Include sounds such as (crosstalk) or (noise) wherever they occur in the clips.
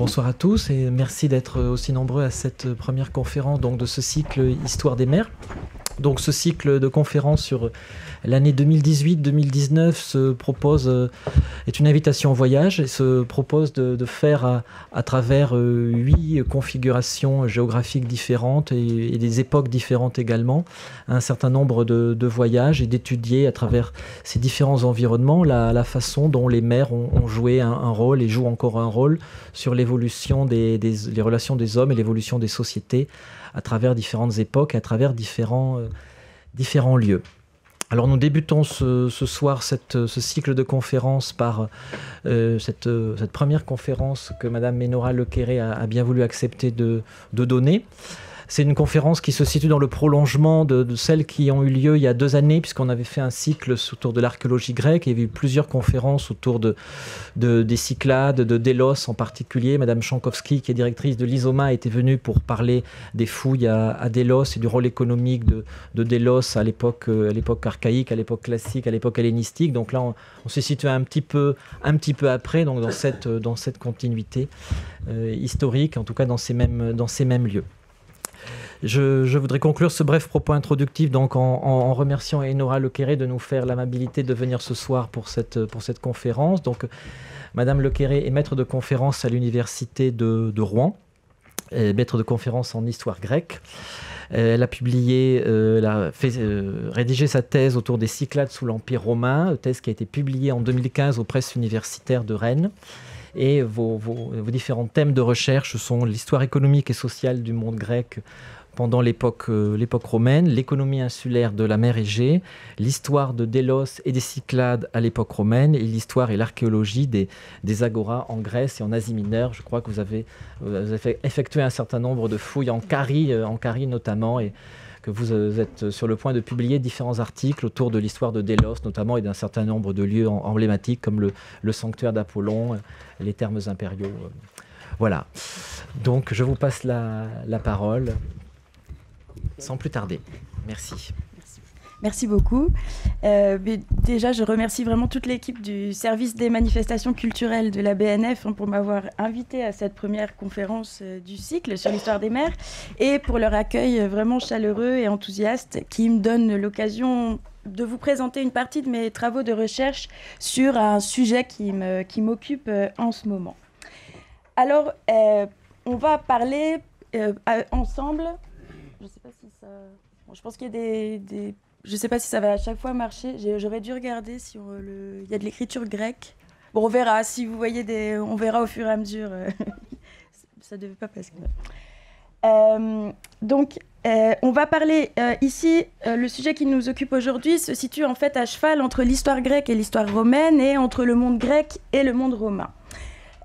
Bonsoir à tous et merci d'être aussi nombreux à cette première conférence donc, de ce cycle Histoire des mers. Donc ce cycle de conférences sur l'année 2018-2019 se propose, euh, est une invitation au voyage et se propose de, faire à, travers euh, huit configurations géographiques différentes et, des époques différentes également, un certain nombre de, voyages et d'étudier à travers ces différents environnements la, façon dont les mers ont, joué un, rôle et jouent encore un rôle sur l'évolution des, relations des hommes et l'évolution des sociétés à travers différentes époques, à travers différents, euh, différents lieux. Alors nous débutons ce, soir ce cycle de conférences par euh, cette, première conférence que Madame Ménora Lequéré a, a bien voulu accepter de, de donner. C'est une conférence qui se situe dans le prolongement de, celles qui ont eu lieu il y a deux années, puisqu'on avait fait un cycle autour de l'archéologie grecque. il y avait eu plusieurs conférences autour de, des Cyclades, de Délos en particulier. Madame Chankowski, qui est directrice de l'ISOMA, était venue pour parler des fouilles à, Délos et du rôle économique de, Délos euh, à l'époque archaïque, à l'époque classique, à l'époque hellénistique. Donc là, on, se situe un petit peu, un petit peu après, donc dans cette, dans cette continuité euh, historique, en tout cas dans ces mêmes, dans ces mêmes lieux. Je, voudrais conclure ce bref propos introductif donc en, remerciant Enora Lequeré de nous faire l'amabilité de venir ce soir pour cette, pour cette conférence. Donc, Madame Lequeré est maître de conférence à l'université de, Rouen, maître de conférence en histoire grecque. Euh, elle a publié, elle euh, a fait, euh, rédigé sa thèse autour des Cyclades sous l'Empire romain, thèse qui a été publiée en 2015 aux presses universitaires de Rennes. Et vos différents thèmes de recherche sont l'histoire économique et sociale du monde grec pendant euh, l'époque romaine, l'économie insulaire de la mer Égée, l'histoire de Délos et des Cyclades à l'époque romaine, et l'histoire et l'archéologie des, des agoras en Grèce et en Asie mineure. Je crois que vous avez, effectué un certain nombre de fouilles en Carie, euh, en Carie notamment, et que vous euh, êtes sur le point de publier différents articles autour de l'histoire de Délos, notamment, et d'un certain nombre de lieux emblématiques comme le, le sanctuaire d'Apollon, les thermes impériaux. Voilà. Donc, je vous passe la, la parole sans plus tarder. Merci. Merci beaucoup. Euh, déjà, je remercie vraiment toute l'équipe du service des manifestations culturelles de la BNF hein, pour m'avoir invité à cette première conférence euh, du cycle sur l'histoire des mers et pour leur accueil euh, vraiment chaleureux et enthousiaste qui me donne l'occasion de vous présenter une partie de mes travaux de recherche sur un sujet qui m'occupe qui en ce moment. Alors, on va parler ensemble. Je sais pas euh, je pense qu'il y a des, des, Je sais pas si ça va à chaque fois marcher. J'aurais dû regarder s'il euh, Il y a de l'écriture grecque. Bon, on verra. Si vous voyez des. On verra au fur et à mesure. Euh, (laughs) ça ne devait pas passer. Euh, donc, on va parler ici, le sujet qui nous occupe aujourd'hui se situe en fait à cheval entre l'histoire grecque et l'histoire romaine et entre le monde grec et le monde romain.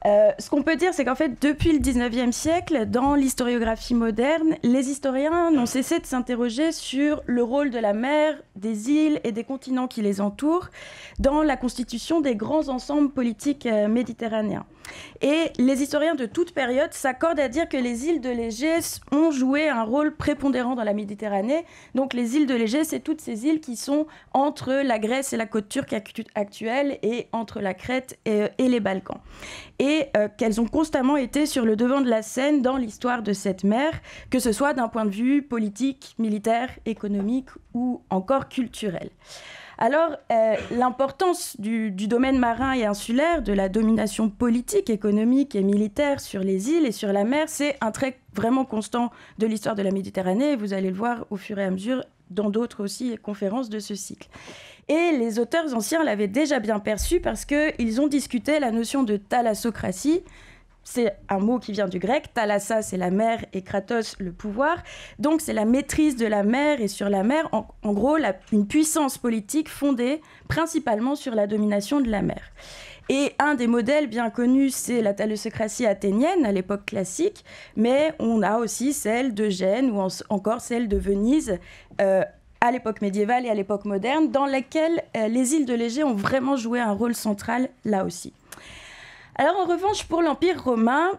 Euh, ce qu'on peut dire, c'est qu'en fait, depuis le 19e siècle, dans l'historiographie moderne, les historiens n'ont cessé de s'interroger sur le rôle de la mer, des îles et des continents qui les entourent dans la constitution des grands ensembles politiques euh, méditerranéens. Et les historiens de toute période s'accordent à dire que les îles de l'Égée ont joué un rôle prépondérant dans la Méditerranée. Donc les îles de l'Égée, c'est toutes ces îles qui sont entre la Grèce et la côte turque actuelle et entre la Crète et, les Balkans. Et euh, qu'elles ont constamment été sur le devant de la scène dans l'histoire de cette mer, que ce soit d'un point de vue politique, militaire, économique ou encore culturel. Alors, euh, l'importance du, domaine marin et insulaire, de la domination politique, économique et militaire sur les îles et sur la mer, c'est un trait vraiment constant de l'histoire de la Méditerranée. vous allez le voir au fur et à mesure dans d'autres aussi conférences de ce cycle. Et les auteurs anciens l'avaient déjà bien perçu parce qu'ils ont discuté la notion de thalassocratie, c'est un mot qui vient du grec. Thalassa, c'est la mer, et Kratos, le pouvoir. Donc, c'est la maîtrise de la mer et sur la mer. En, gros, une puissance politique fondée principalement sur la domination de la mer. Et un des modèles bien connus, c'est la thalassocratie athénienne à l'époque classique, mais on a aussi celle de Gênes ou encore celle de Venise. Euh, à l'époque médiévale et à l'époque moderne, dans laquelle euh, les îles de Léger ont vraiment joué un rôle central là aussi. Alors en revanche, pour l'Empire romain,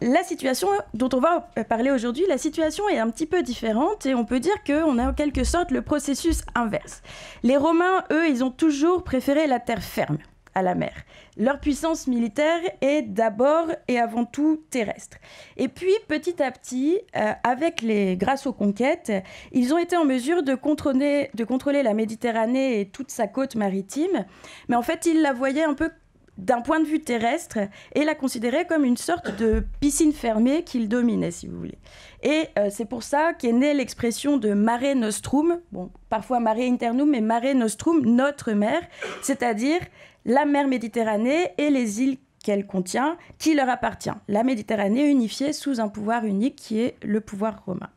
la situation dont on va parler aujourd'hui, la situation est un petit peu différente et on peut dire qu'on a en quelque sorte le processus inverse. Les Romains, eux, ils ont toujours préféré la terre ferme à la mer. Leur puissance militaire est d'abord et avant tout terrestre. Et puis petit à petit, euh, avec les, grâce aux conquêtes, ils ont été en mesure de contrôler, de contrôler la Méditerranée et toute sa côte maritime. Mais en fait, ils la voyaient un peu d'un point de vue terrestre et la considérait comme une sorte de piscine fermée qu'il dominait, si vous voulez. Et euh, c'est pour ça qu'est née l'expression de mare nostrum, bon, parfois mare internum, mais mare nostrum, notre mer, c'est-à-dire la mer Méditerranée et les îles qu'elle contient, qui leur appartient. La Méditerranée unifiée sous un pouvoir unique qui est le pouvoir romain.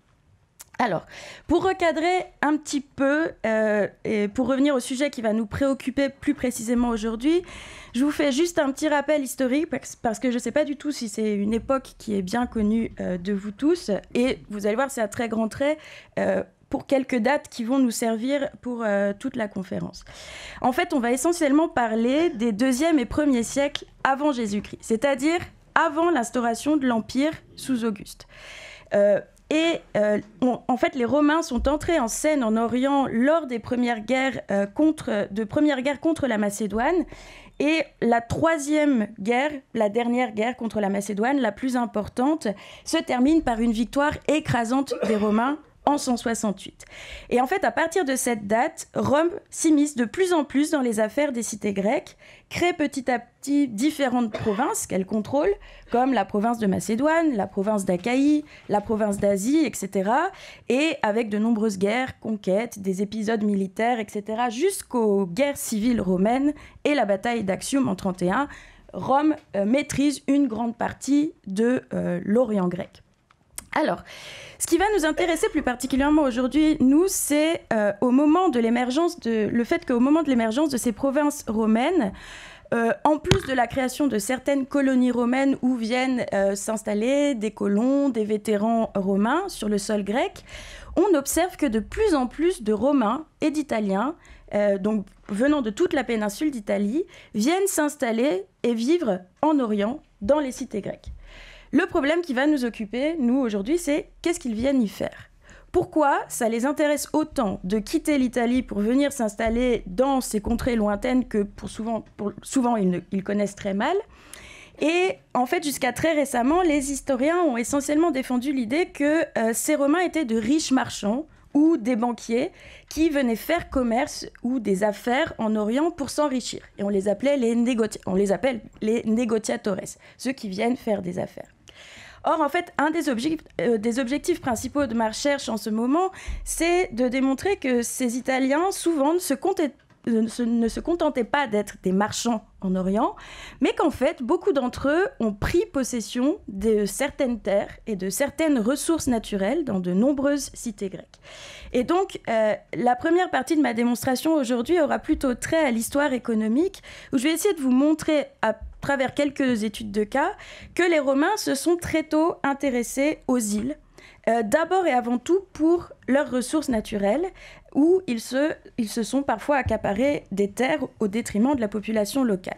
Alors, pour recadrer un petit peu euh, et pour revenir au sujet qui va nous préoccuper plus précisément aujourd'hui, je vous fais juste un petit rappel historique parce que je ne sais pas du tout si c'est une époque qui est bien connue euh, de vous tous. Et vous allez voir, c'est à très grand trait. Euh, pour quelques dates qui vont nous servir pour toute la conférence. En fait, on va essentiellement parler des deuxième et premier siècles avant Jésus-Christ, c'est-à-dire avant l'instauration de l'Empire sous Auguste. Et euh, en fait, les Romains sont entrés en scène en Orient lors des premières guerres, euh, contre, de premières guerres contre la Macédoine. Et la troisième guerre, la dernière guerre contre la Macédoine, la plus importante, se termine par une victoire écrasante des Romains en 168. Et en fait, à partir de cette date, Rome s'immisce de plus en plus dans les affaires des cités grecques, crée petit à petit différentes provinces qu'elle contrôle, comme la province de Macédoine, la province d'Achaïe, la province d'Asie, etc. Et avec de nombreuses guerres, conquêtes, des épisodes militaires, etc., jusqu'aux guerres civiles romaines et la bataille d'Axium en 31, Rome euh, maîtrise une grande partie de euh, l'Orient grec. Alors, ce qui va nous intéresser plus particulièrement aujourd'hui, nous, c'est euh, au moment de l'émergence de le fait qu'au moment de l'émergence de ces provinces romaines, euh, en plus de la création de certaines colonies romaines où viennent euh, s'installer des colons, des vétérans romains sur le sol grec, on observe que de plus en plus de Romains et d'Italiens, donc venant de toute la péninsule d'Italie, viennent s'installer et vivre en Orient dans les cités grecques. Le problème qui va nous occuper, nous, aujourd'hui, c'est qu'est-ce qu'ils viennent y faire Pourquoi ça les intéresse autant de quitter l'Italie pour venir s'installer dans ces contrées lointaines que souvent, ils, connaissent très mal et en fait, jusqu'à très récemment, les historiens ont essentiellement défendu l'idée que euh, ces Romains étaient de riches marchands, ou des banquiers qui venaient faire commerce ou des affaires en Orient pour s'enrichir. Et on les, appelait les on les appelle les négociatores, ceux qui viennent faire des affaires. Or, en fait, un euh, des, objectifs, principaux de ma recherche en ce moment, c'est de démontrer que ces Italiens, souvent, ne se contentaient ne se, contentaient pas d'être des marchands en Orient, mais qu'en fait, beaucoup d'entre eux ont pris possession de certaines terres et de certaines ressources naturelles dans de nombreuses cités grecques. Et donc, euh, la première partie de ma démonstration aujourd'hui aura plutôt trait à l'histoire économique, où je vais essayer de vous montrer à travers quelques études de cas que les Romains se sont très tôt intéressés aux îles euh, d'abord et avant tout pour leurs ressources naturelles, où ils se, ils se sont parfois accaparés des terres au détriment de la population locale.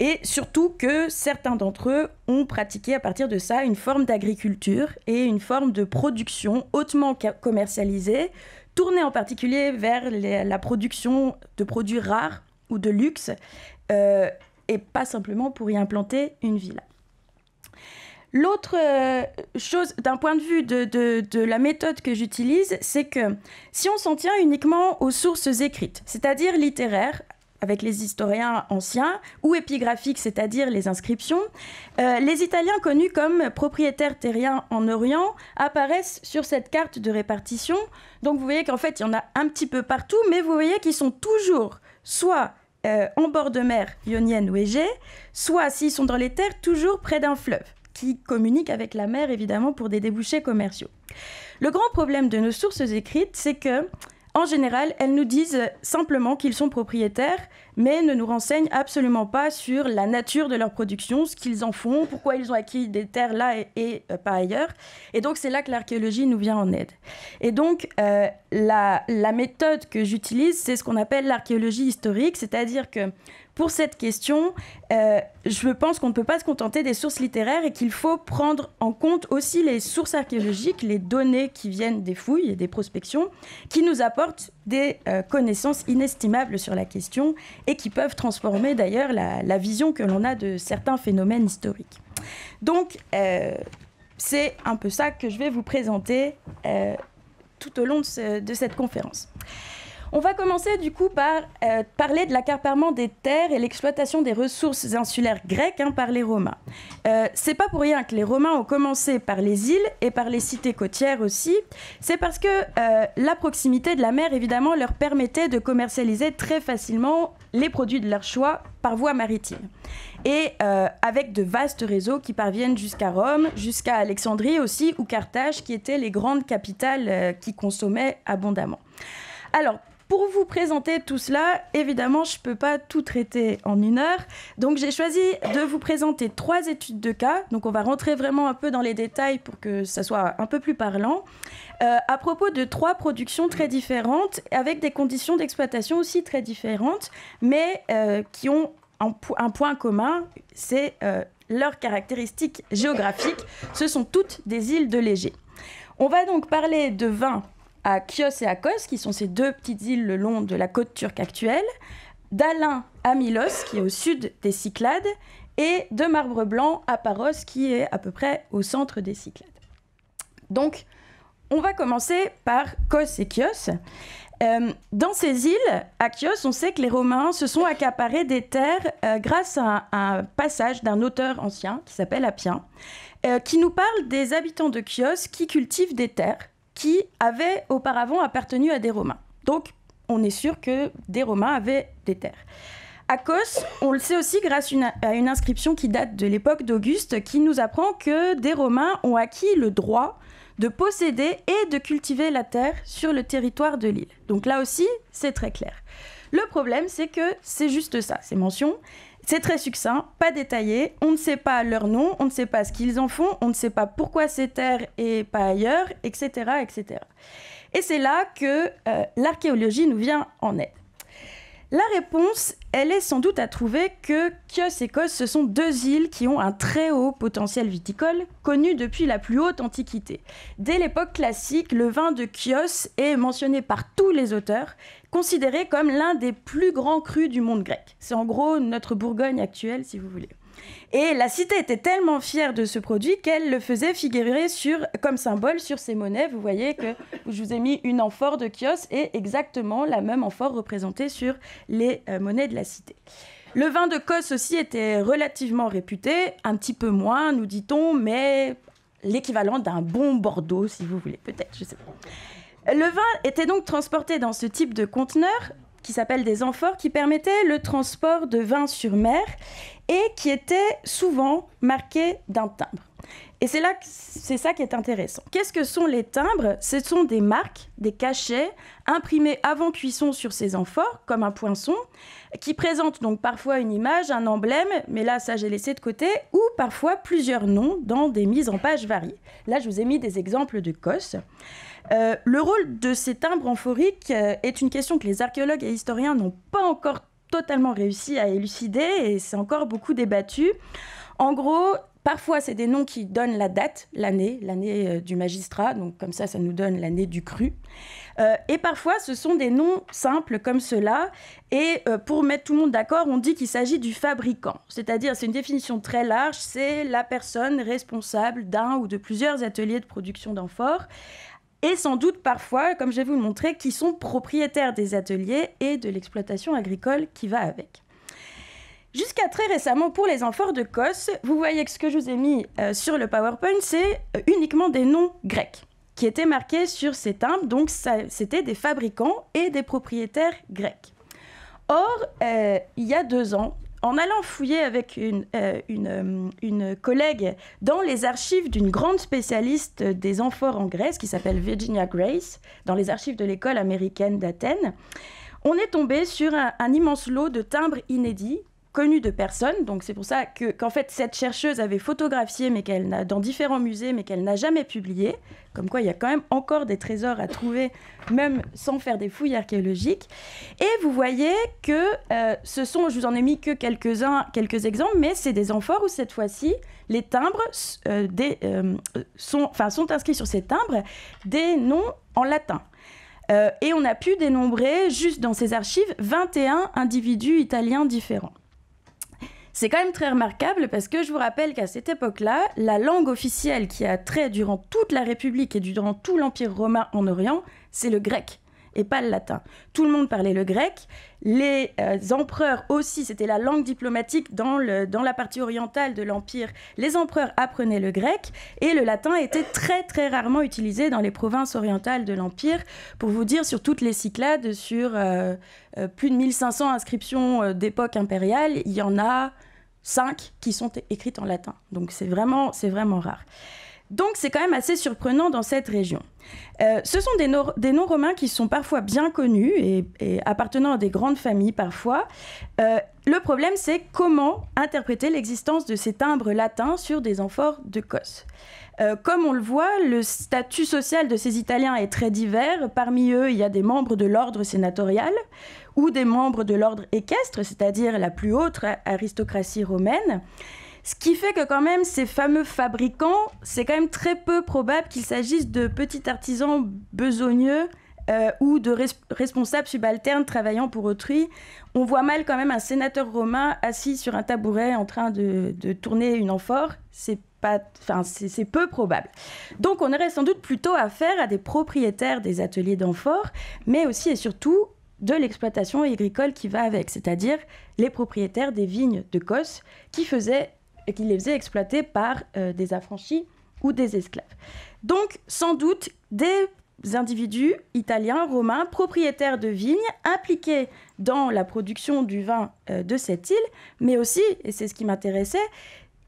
Et surtout que certains d'entre eux ont pratiqué à partir de ça une forme d'agriculture et une forme de production hautement commercialisée, tournée en particulier vers la production de produits rares ou de luxe, euh, et pas simplement pour y implanter une villa. L'autre euh, chose, d'un point de vue de, la méthode que j'utilise, c'est que si on s'en tient uniquement aux sources écrites, c'est-à-dire littéraires, avec les historiens anciens, ou épigraphiques, c'est-à-dire les inscriptions, euh, les Italiens connus comme propriétaires terriens en Orient apparaissent sur cette carte de répartition. Donc vous voyez qu'en fait, il y en a un petit peu partout, mais vous voyez qu'ils sont toujours soit euh, en bord de mer ionienne ou Égée, soit s'ils sont dans les terres, toujours près d'un fleuve qui communiquent avec la mer, évidemment, pour des débouchés commerciaux. Le grand problème de nos sources écrites, c'est que, en général, elles nous disent simplement qu'ils sont propriétaires, mais ne nous renseignent absolument pas sur la nature de leur production, ce qu'ils en font, pourquoi ils ont acquis des terres là et, euh, pas ailleurs. Et donc c'est là que l'archéologie nous vient en aide. Et donc euh, la, la méthode que j'utilise, c'est ce qu'on appelle l'archéologie historique, c'est-à-dire que pour cette question, euh, je pense qu'on ne peut pas se contenter des sources littéraires et qu'il faut prendre en compte aussi les sources archéologiques, les données qui viennent des fouilles et des prospections, qui nous apportent des euh, connaissances inestimables sur la question et qui peuvent transformer d'ailleurs la, vision que l'on a de certains phénomènes historiques. Donc, euh, c'est un peu ça que je vais vous présenter tout au long de cette conférence. On va commencer du coup par euh, parler de l'accaparement des terres et l'exploitation des ressources insulaires grecques hein, par les Romains. Euh, c'est pas pour rien que les Romains ont commencé par les îles et par les cités côtières aussi. C'est parce que euh, la proximité de la mer évidemment leur permettait de commercialiser très facilement les produits de leur choix par voie maritime. Et euh, avec de vastes réseaux qui parviennent jusqu'à Rome, jusqu'à Alexandrie aussi, ou Carthage, qui étaient les grandes capitales qui consommaient abondamment. Alors, pour vous présenter tout cela, évidemment, je ne peux pas tout traiter en une heure. Donc, j'ai choisi de vous présenter trois études de cas. Donc, on va rentrer vraiment un peu dans les détails pour que ça soit un peu plus parlant. Euh, à propos de trois productions très différentes, avec des conditions d'exploitation aussi très différentes, mais euh, qui ont un, point commun, c'est euh, leurs caractéristiques géographiques. Ce sont toutes des îles de Léger. On va donc parler de vins à Chios et à Kos, qui sont ces deux petites îles le long de la côte turque actuelle, d'Alain à Milos, qui est au sud des Cyclades, et de Marbre Blanc à Paros, qui est à peu près au centre des Cyclades. Donc, on va commencer par Kos et Chios. Euh, dans ces îles, à Chios, on sait que les Romains se sont accaparés des terres euh, grâce à un, passage d'un auteur ancien qui s'appelle Appien, euh, qui nous parle des habitants de Chios qui cultivent des terres qui avait auparavant appartenu à des Romains. Donc, on est sûr que des Romains avaient des terres. À Kos, on le sait aussi grâce à une inscription qui date de l'époque d'Auguste, qui nous apprend que des Romains ont acquis le droit de posséder et de cultiver la terre sur le territoire de l'île. Donc là aussi, c'est très clair. Le problème, c'est que c'est juste ça, ces mentions. C'est très succinct, pas détaillé, on ne sait pas leur nom, on ne sait pas ce qu'ils en font, on ne sait pas pourquoi ces terres et pas ailleurs, etc. etc. Et c'est là que euh, l'archéologie nous vient en aide. La réponse, elle est sans doute à trouver que Chios et Kos, ce sont deux îles qui ont un très haut potentiel viticole, connu depuis la plus haute antiquité. Dès l'époque classique, le vin de Chios est mentionné par tous les auteurs, considéré comme l'un des plus grands crus du monde grec. C'est en gros notre Bourgogne actuelle, si vous voulez. Et la cité était tellement fière de ce produit qu'elle le faisait figurer sur, comme symbole sur ses monnaies. Vous voyez que je vous ai mis une amphore de kiosque et exactement la même amphore représentée sur les euh, monnaies de la cité. Le vin de Cosse aussi était relativement réputé, un petit peu moins, nous dit-on, mais l'équivalent d'un bon Bordeaux, si vous voulez, peut-être, je sais pas. Le vin était donc transporté dans ce type de conteneur qui s'appelle des amphores, qui permettaient le transport de vin sur mer et qui étaient souvent marqués d'un timbre. Et c'est là c'est ça qui est intéressant. Qu'est-ce que sont les timbres Ce sont des marques, des cachets imprimés avant cuisson sur ces amphores comme un poinçon qui présentent donc parfois une image, un emblème, mais là ça j'ai laissé de côté ou parfois plusieurs noms dans des mises en page variées. Là je vous ai mis des exemples de cosses. Euh, le rôle de ces timbres amphoriques euh, est une question que les archéologues et historiens n'ont pas encore totalement réussi à élucider et c'est encore beaucoup débattu. En gros, Parfois, c'est des noms qui donnent la date, l'année, l'année euh, du magistrat, donc comme ça, ça nous donne l'année du cru. Euh, et parfois, ce sont des noms simples comme cela. Et euh, pour mettre tout le monde d'accord, on dit qu'il s'agit du fabricant. C'est-à-dire, c'est une définition très large, c'est la personne responsable d'un ou de plusieurs ateliers de production d'amphores et sans doute parfois, comme je vais vous le montrer, qui sont propriétaires des ateliers et de l'exploitation agricole qui va avec. Jusqu'à très récemment, pour les amphores de Cos, vous voyez que ce que je vous ai mis euh, sur le PowerPoint, c'est euh, uniquement des noms grecs qui étaient marqués sur ces timbres, donc c'était des fabricants et des propriétaires grecs. Or, euh, il y a deux ans, en allant fouiller avec euh, euh, une, collègue dans les archives d'une grande spécialiste des amphores en Grèce qui s'appelle Virginia Grace, dans les archives de l'école américaine d'Athènes, on est tombé sur un, immense lot de timbres inédits connu de personne. Donc c'est pour ça que, qu'en fait, cette chercheuse avait photographié, mais qu'elle n'a, dans différents musées, mais qu'elle n'a jamais publié. Comme quoi, il y a quand même encore des trésors à trouver, même sans faire des fouilles archéologiques. Et vous voyez que euh, ce sont, je vous en ai mis que quelques-uns, quelques exemples, mais c'est des amphores où cette fois-ci, les timbres euh, des, euh, sont, sont inscrits sur ces timbres des noms en latin. et on a pu dénombrer, juste dans ces archives, 21 individus italiens différents. C'est quand même très remarquable parce que je vous rappelle qu'à cette époque-là, la langue officielle qui a trait durant toute la République et durant tout l'Empire romain en Orient, c'est le grec et pas le latin. Tout le monde parlait le grec. Les euh, empereurs aussi, c'était la langue diplomatique dans, le, dans la partie orientale de l'Empire. Les empereurs apprenaient le grec et le latin était très très rarement utilisé dans les provinces orientales de l'Empire. Pour vous dire, sur toutes les Cyclades, sur euh, euh, plus de 1500 inscriptions d'époque impériale, il y en a cinq qui sont écrites en latin. Donc c'est vraiment, c'est vraiment rare. Donc c'est quand même assez surprenant dans cette région. Euh, ce sont des, noms romains qui sont parfois bien connus et, appartenant à des grandes familles parfois. Euh, le problème c'est comment interpréter l'existence de ces timbres latins sur des amphores de Cos. Euh, comme on le voit, le statut social de ces Italiens est très divers. Parmi eux, il y a des membres de l'ordre sénatorial ou des membres de l'ordre équestre, c'est-à-dire la plus haute aristocratie romaine. Ce qui fait que quand même ces fameux fabricants, c'est quand même très peu probable qu'il s'agisse de petits artisans besogneux euh, ou de responsables subalternes travaillant pour autrui. On voit mal quand même un sénateur romain assis sur un tabouret en train de, tourner une amphore. C'est Enfin, c'est peu probable. Donc, on aurait sans doute plutôt affaire à des propriétaires des ateliers d'amphores, mais aussi et surtout de l'exploitation agricole qui va avec, c'est-à-dire les propriétaires des vignes de Cosse qui, faisaient, qui les faisaient exploiter par euh, des affranchis ou des esclaves. Donc, sans doute, des individus italiens, romains, propriétaires de vignes, impliqués dans la production du vin euh, de cette île, mais aussi, et c'est ce qui m'intéressait,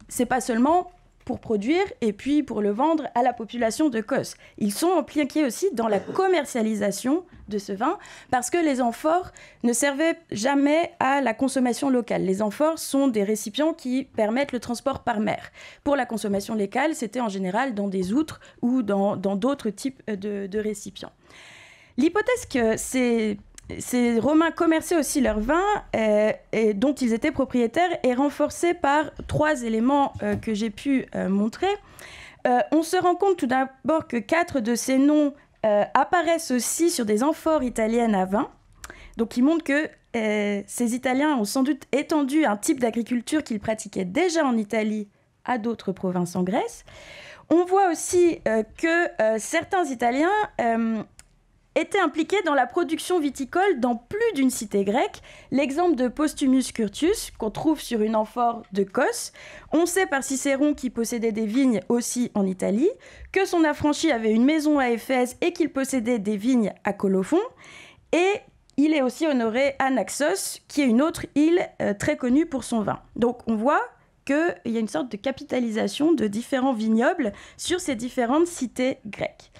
c'est pas seulement pour produire et puis pour le vendre à la population de Cosse. Ils sont impliqués aussi dans la commercialisation de ce vin, parce que les amphores ne servaient jamais à la consommation locale. Les amphores sont des récipients qui permettent le transport par mer. Pour la consommation locale, c'était en général dans des outres ou dans d'autres types euh, de, récipients. L'hypothèse que ces ces Romains commerçaient aussi leur vin, euh, et dont ils étaient propriétaires, est renforcée par trois éléments euh, que j'ai pu montrer. on se rend compte tout d'abord que quatre de ces noms euh, apparaissent aussi sur des amphores italiennes à vin. Donc ils montrent que euh, ces Italiens ont sans doute étendu un type d'agriculture qu'ils pratiquaient déjà en Italie à d'autres provinces en Grèce. On voit aussi euh, que certains Italiens était impliqué dans la production viticole dans plus d'une cité grecque. L'exemple de Postumus Curtius, qu'on trouve sur une amphore de Cos. On sait par Cicéron qui possédait des vignes aussi en Italie, que son affranchi avait une maison à Éphèse et qu'il possédait des vignes à Colophon. Et il est aussi honoré à Naxos, qui est une autre île euh, très connue pour son vin. Donc on voit qu'il y a une sorte de capitalisation de différents vignobles sur ces différentes cités grecques.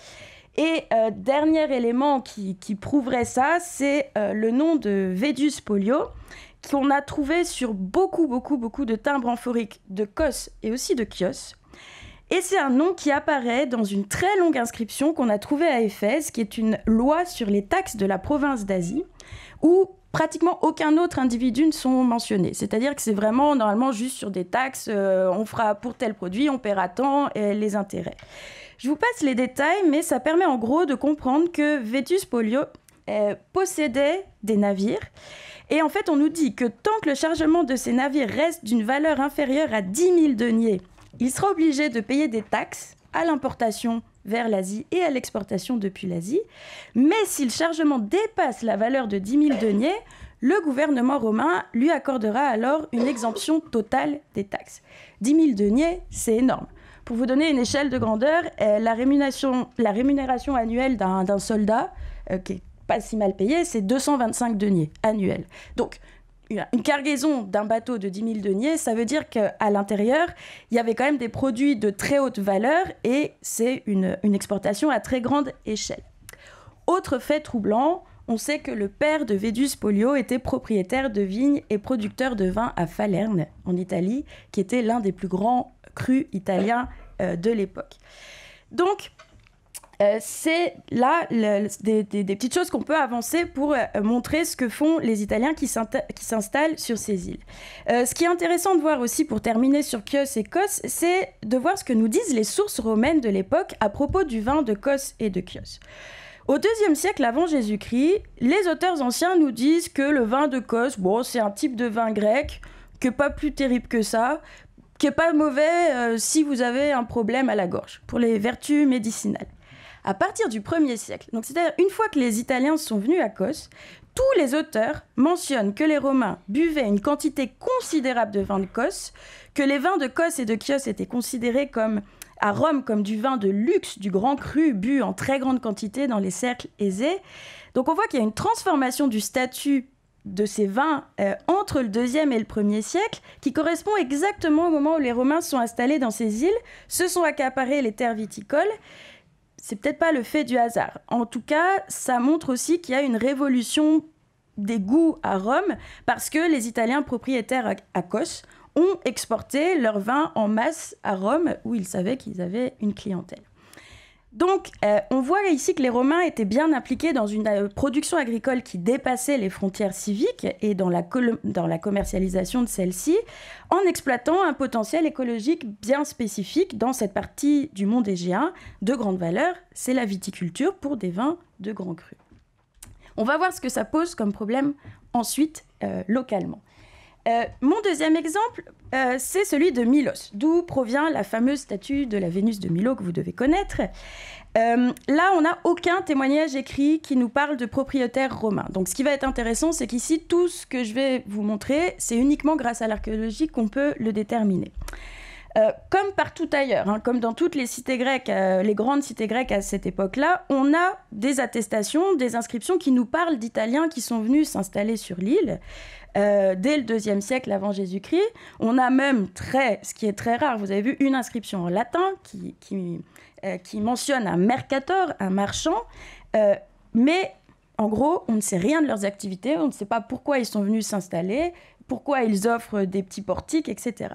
Et euh, dernier élément qui, prouverait ça, c'est euh, le nom de Védus Polio, qu'on a trouvé sur beaucoup, beaucoup, beaucoup de timbres amphoriques de Kos et aussi de Chios. Et c'est un nom qui apparaît dans une très longue inscription qu'on a trouvée à Éphèse, qui est une loi sur les taxes de la province d'Asie, où pratiquement aucun autre individu ne sont mentionnés. C'est-à-dire que c'est vraiment normalement juste sur des taxes, euh, on fera pour tel produit, on paiera tant et les intérêts. Je vous passe les détails, mais ça permet en gros de comprendre que Vétus Polio euh, possédait des navires. Et en fait, on nous dit que tant que le chargement de ces navires reste d'une valeur inférieure à 10 000 deniers, il sera obligé de payer des taxes à l'importation vers l'Asie et à l'exportation depuis l'Asie. Mais si le chargement dépasse la valeur de 10 000 deniers, le gouvernement romain lui accordera alors une exemption totale des taxes. 10 000 deniers, c'est énorme. Pour vous donner une échelle de grandeur, euh, la, rémunération, annuelle d'un soldat, euh, qui n'est pas si mal payé, c'est 225 deniers annuels. Donc, une cargaison d'un bateau de 10 000 deniers, ça veut dire qu'à l'intérieur, il y avait quand même des produits de très haute valeur et c'est une, exportation à très grande échelle. Autre fait troublant, on sait que le père de Védus Polio était propriétaire de vignes et producteur de vin à Falerne, en Italie, qui était l'un des plus grands cru italien euh, de l'époque. Donc, euh, c'est là des, petites choses qu'on peut avancer pour euh, montrer ce que font les Italiens qui s'installent sur ces îles. ce qui est intéressant de voir aussi pour terminer sur Chios et Kos, c'est de voir ce que nous disent les sources romaines de l'époque à propos du vin de Kos et de Chios. Au deuxième siècle avant Jésus-Christ, les auteurs anciens nous disent que le vin de Kos, bon, c'est un type de vin grec, que pas plus terrible que ça, qui n'est pas mauvais euh, si vous avez un problème à la gorge, pour les vertus médicinales. À partir du 1er siècle, donc c'est-à-dire une fois que les Italiens sont venus à Cos, tous les auteurs mentionnent que les Romains buvaient une quantité considérable de vin de Cos, que les vins de Cos et de Chios étaient considérés comme à Rome comme du vin de luxe, du grand cru, bu en très grande quantité dans les cercles aisés. Donc on voit qu'il y a une transformation du statut de ces vins euh, entre le deuxième et le premier siècle, qui correspond exactement au moment où les Romains sont installés dans ces îles, se sont accaparés les terres viticoles. C'est peut-être pas le fait du hasard. En tout cas, ça montre aussi qu'il y a une révolution des goûts à Rome, parce que les Italiens propriétaires à Cos ont exporté leur vin en masse à Rome, où ils savaient qu'ils avaient une clientèle. Donc, euh, on voit ici que les Romains étaient bien impliqués dans une euh, production agricole qui dépassait les frontières civiques et dans la, commercialisation de celle-ci, en exploitant un potentiel écologique bien spécifique dans cette partie du monde égéen de grande valeur, c'est la viticulture pour des vins de grand cru. On va voir ce que ça pose comme problème ensuite euh, localement. Euh, mon deuxième exemple, euh, c'est celui de Milos, d'où provient la fameuse statue de la Vénus de Milo que vous devez connaître. Euh, là, on n'a aucun témoignage écrit qui nous parle de propriétaires romains. Donc, ce qui va être intéressant, c'est qu'ici, tout ce que je vais vous montrer, c'est uniquement grâce à l'archéologie qu'on peut le déterminer. comme partout ailleurs, hein, comme dans toutes les cités grecques, les grandes cités grecques à cette époque-là, on a des attestations, des inscriptions qui nous parlent d'Italiens qui sont venus s'installer sur l'île. Euh, dès le deuxième siècle avant Jésus-Christ. On a même très, ce qui est très rare, vous avez vu une inscription en latin qui, euh, mentionne un mercator, un marchand, euh, mais en gros, on ne sait rien de leurs activités, on ne sait pas pourquoi ils sont venus s'installer, pourquoi ils offrent des petits portiques, etc.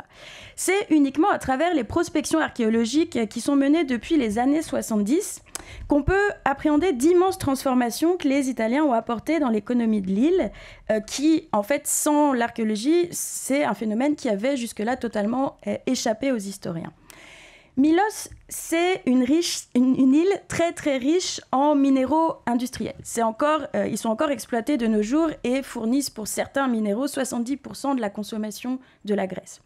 C'est uniquement à travers les prospections archéologiques qui sont menées depuis les années 70 qu'on peut appréhender d'immenses transformations que les Italiens ont apportées dans l'économie de l'île, euh, qui, en fait, sans l'archéologie, c'est un phénomène qui avait jusque-là totalement euh, échappé aux historiens. Milos, c'est une, île très très riche en minéraux industriels. encore, euh, ils sont encore exploités de nos jours et fournissent pour certains minéraux 70% de la consommation de la Grèce.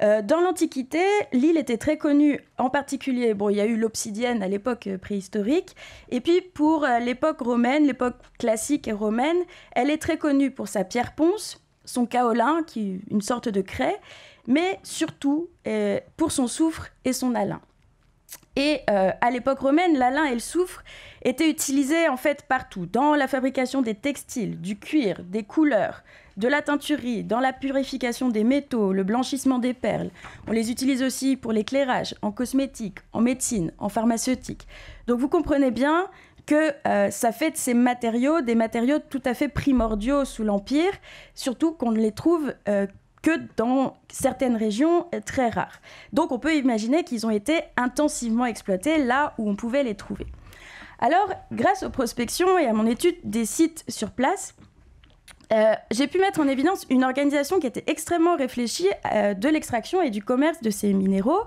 Euh, dans l'Antiquité, l'île était très connue, en particulier, bon, il y a eu l'obsidienne à l'époque euh, préhistorique, et puis pour l'époque romaine, l'époque classique et romaine, elle est très connue pour sa pierre ponce, son kaolin, qui est une sorte de craie, mais surtout euh, pour son soufre et son alain. Et euh, à l'époque romaine, l'alain et le soufre étaient utilisés en fait partout, dans la fabrication des textiles, du cuir, des couleurs, de la teinturerie, dans la purification des métaux, le blanchissement des perles. On les utilise aussi pour l'éclairage, en cosmétique, en médecine, en pharmaceutique. Donc vous comprenez bien que euh, ça fait de ces matériaux des matériaux tout à fait primordiaux sous l'Empire, surtout qu'on ne les trouve que dans certaines régions euh, très rares. Donc on peut imaginer qu'ils ont été intensivement exploités là où on pouvait les trouver. Alors, grâce aux prospections et à mon étude des sites sur place, euh, j'ai pu mettre en évidence une organisation qui était extrêmement réfléchie euh, de l'extraction et du commerce de ces minéraux,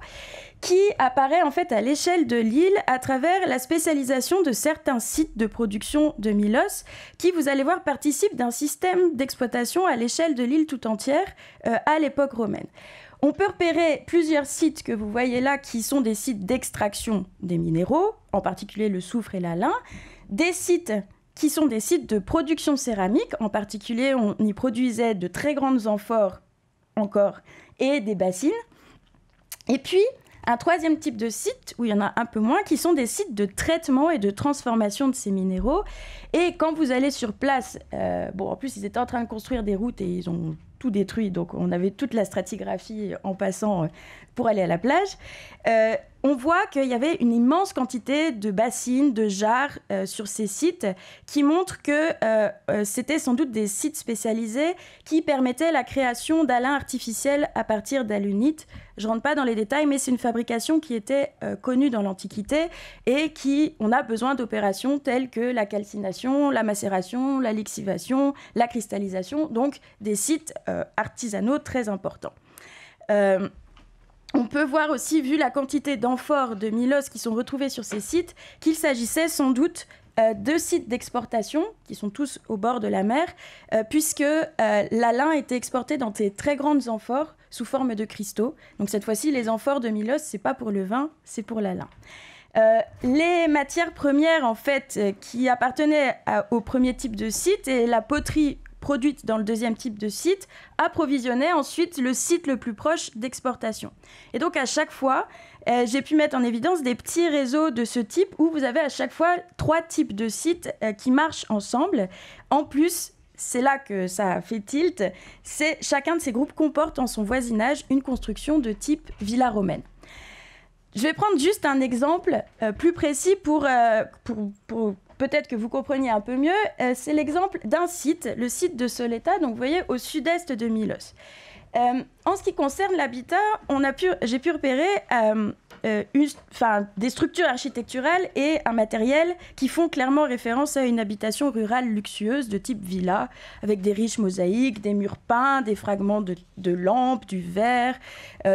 qui apparaît en fait à l'échelle de l'île à travers la spécialisation de certains sites de production de Milos, qui, vous allez voir, participent d'un système d'exploitation à l'échelle de l'île tout entière euh, à l'époque romaine. On peut repérer plusieurs sites que vous voyez là qui sont des sites d'extraction des minéraux, en particulier le soufre et la lin, des sites qui sont des sites de production céramique. En particulier, on y produisait de très grandes amphores encore et des bassines. Et puis, un troisième type de site, où il y en a un peu moins, qui sont des sites de traitement et de transformation de ces minéraux. Et quand vous allez sur place, euh, bon, en plus, ils étaient en train de construire des routes et ils ont tout détruit, donc on avait toute la stratigraphie en passant euh, pour aller à la plage. Euh, on voit qu'il y avait une immense quantité de bassines, de jarres euh, sur ces sites qui montrent que euh, euh, c'était sans doute des sites spécialisés qui permettaient la création d'alun artificiel à partir d'alunite. Je ne rentre pas dans les détails, mais c'est une fabrication qui était connue dans l'Antiquité et qui, on a besoin d'opérations telles que la calcination, la macération, la lixivation, la cristallisation, donc des sites artisanaux très importants. On peut voir aussi, vu la quantité d'amphores de Milos qui sont retrouvés sur ces sites, qu'il s'agissait sans doute euh, de sites d'exportation qui sont tous au bord de la mer, euh, puisque euh, la lin était exportée dans des très grandes amphores sous forme de cristaux. Donc cette fois-ci, les amphores de Milos, c'est pas pour le vin, c'est pour la lin. les matières premières, en fait, qui appartenaient au premier type de site, et la poterie produite dans le deuxième type de site, approvisionnaient ensuite le site le plus proche d'exportation. Et donc à chaque fois, euh, j'ai pu mettre en évidence des petits réseaux de ce type où vous avez à chaque fois trois types de sites euh, qui marchent ensemble. En plus, c'est là que ça fait tilt, c'est chacun de ces groupes comporte en son voisinage une construction de type villa romaine. Je vais prendre juste un exemple euh, plus précis pour, pour peut-être que vous compreniez un peu mieux, euh, c'est l'exemple d'un site, le site de Soleta, donc vous voyez au sud-est de Milos. Euh, en ce qui concerne l'habitat, j'ai pu repérer euh, des structures architecturales et un matériel qui font clairement référence à une habitation rurale luxueuse de type villa, avec des riches mosaïques, des murs peints, des fragments de, lampes, du verre,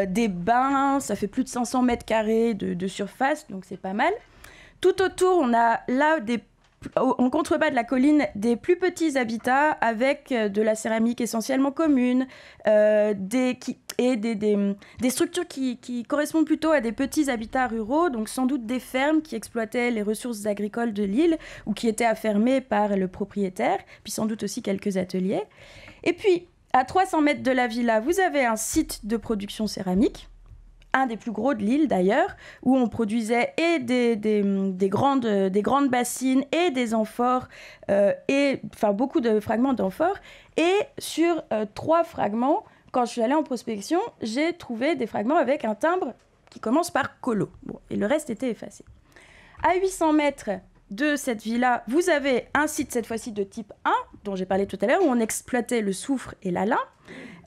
des bains, ça fait plus de 500 mètres carrés de surface, donc c'est pas mal. Tout autour, on a là des en contrebas de la colline des plus petits habitats avec euh, de la céramique essentiellement commune euh, et des, structures qui, qui, correspondent plutôt à des petits habitats ruraux, donc sans doute des fermes qui exploitaient les ressources agricoles de l'île ou qui étaient affermées par le propriétaire, puis sans doute aussi quelques ateliers. Et puis, à 300 mètres de la villa, vous avez un site de production céramique des plus gros de l'île d'ailleurs, où on produisait et des, grandes, des grandes bassines et des amphores, euh, et enfin beaucoup de fragments d'amphores. Et sur euh, trois fragments, quand je suis allée en prospection, j'ai trouvé des fragments avec un timbre qui commence par colo. Bon, et le reste était effacé. À 800 mètres de cette villa, vous avez un site cette fois-ci de type 1, dont j'ai parlé tout à l'heure, où on exploitait le soufre et la lin.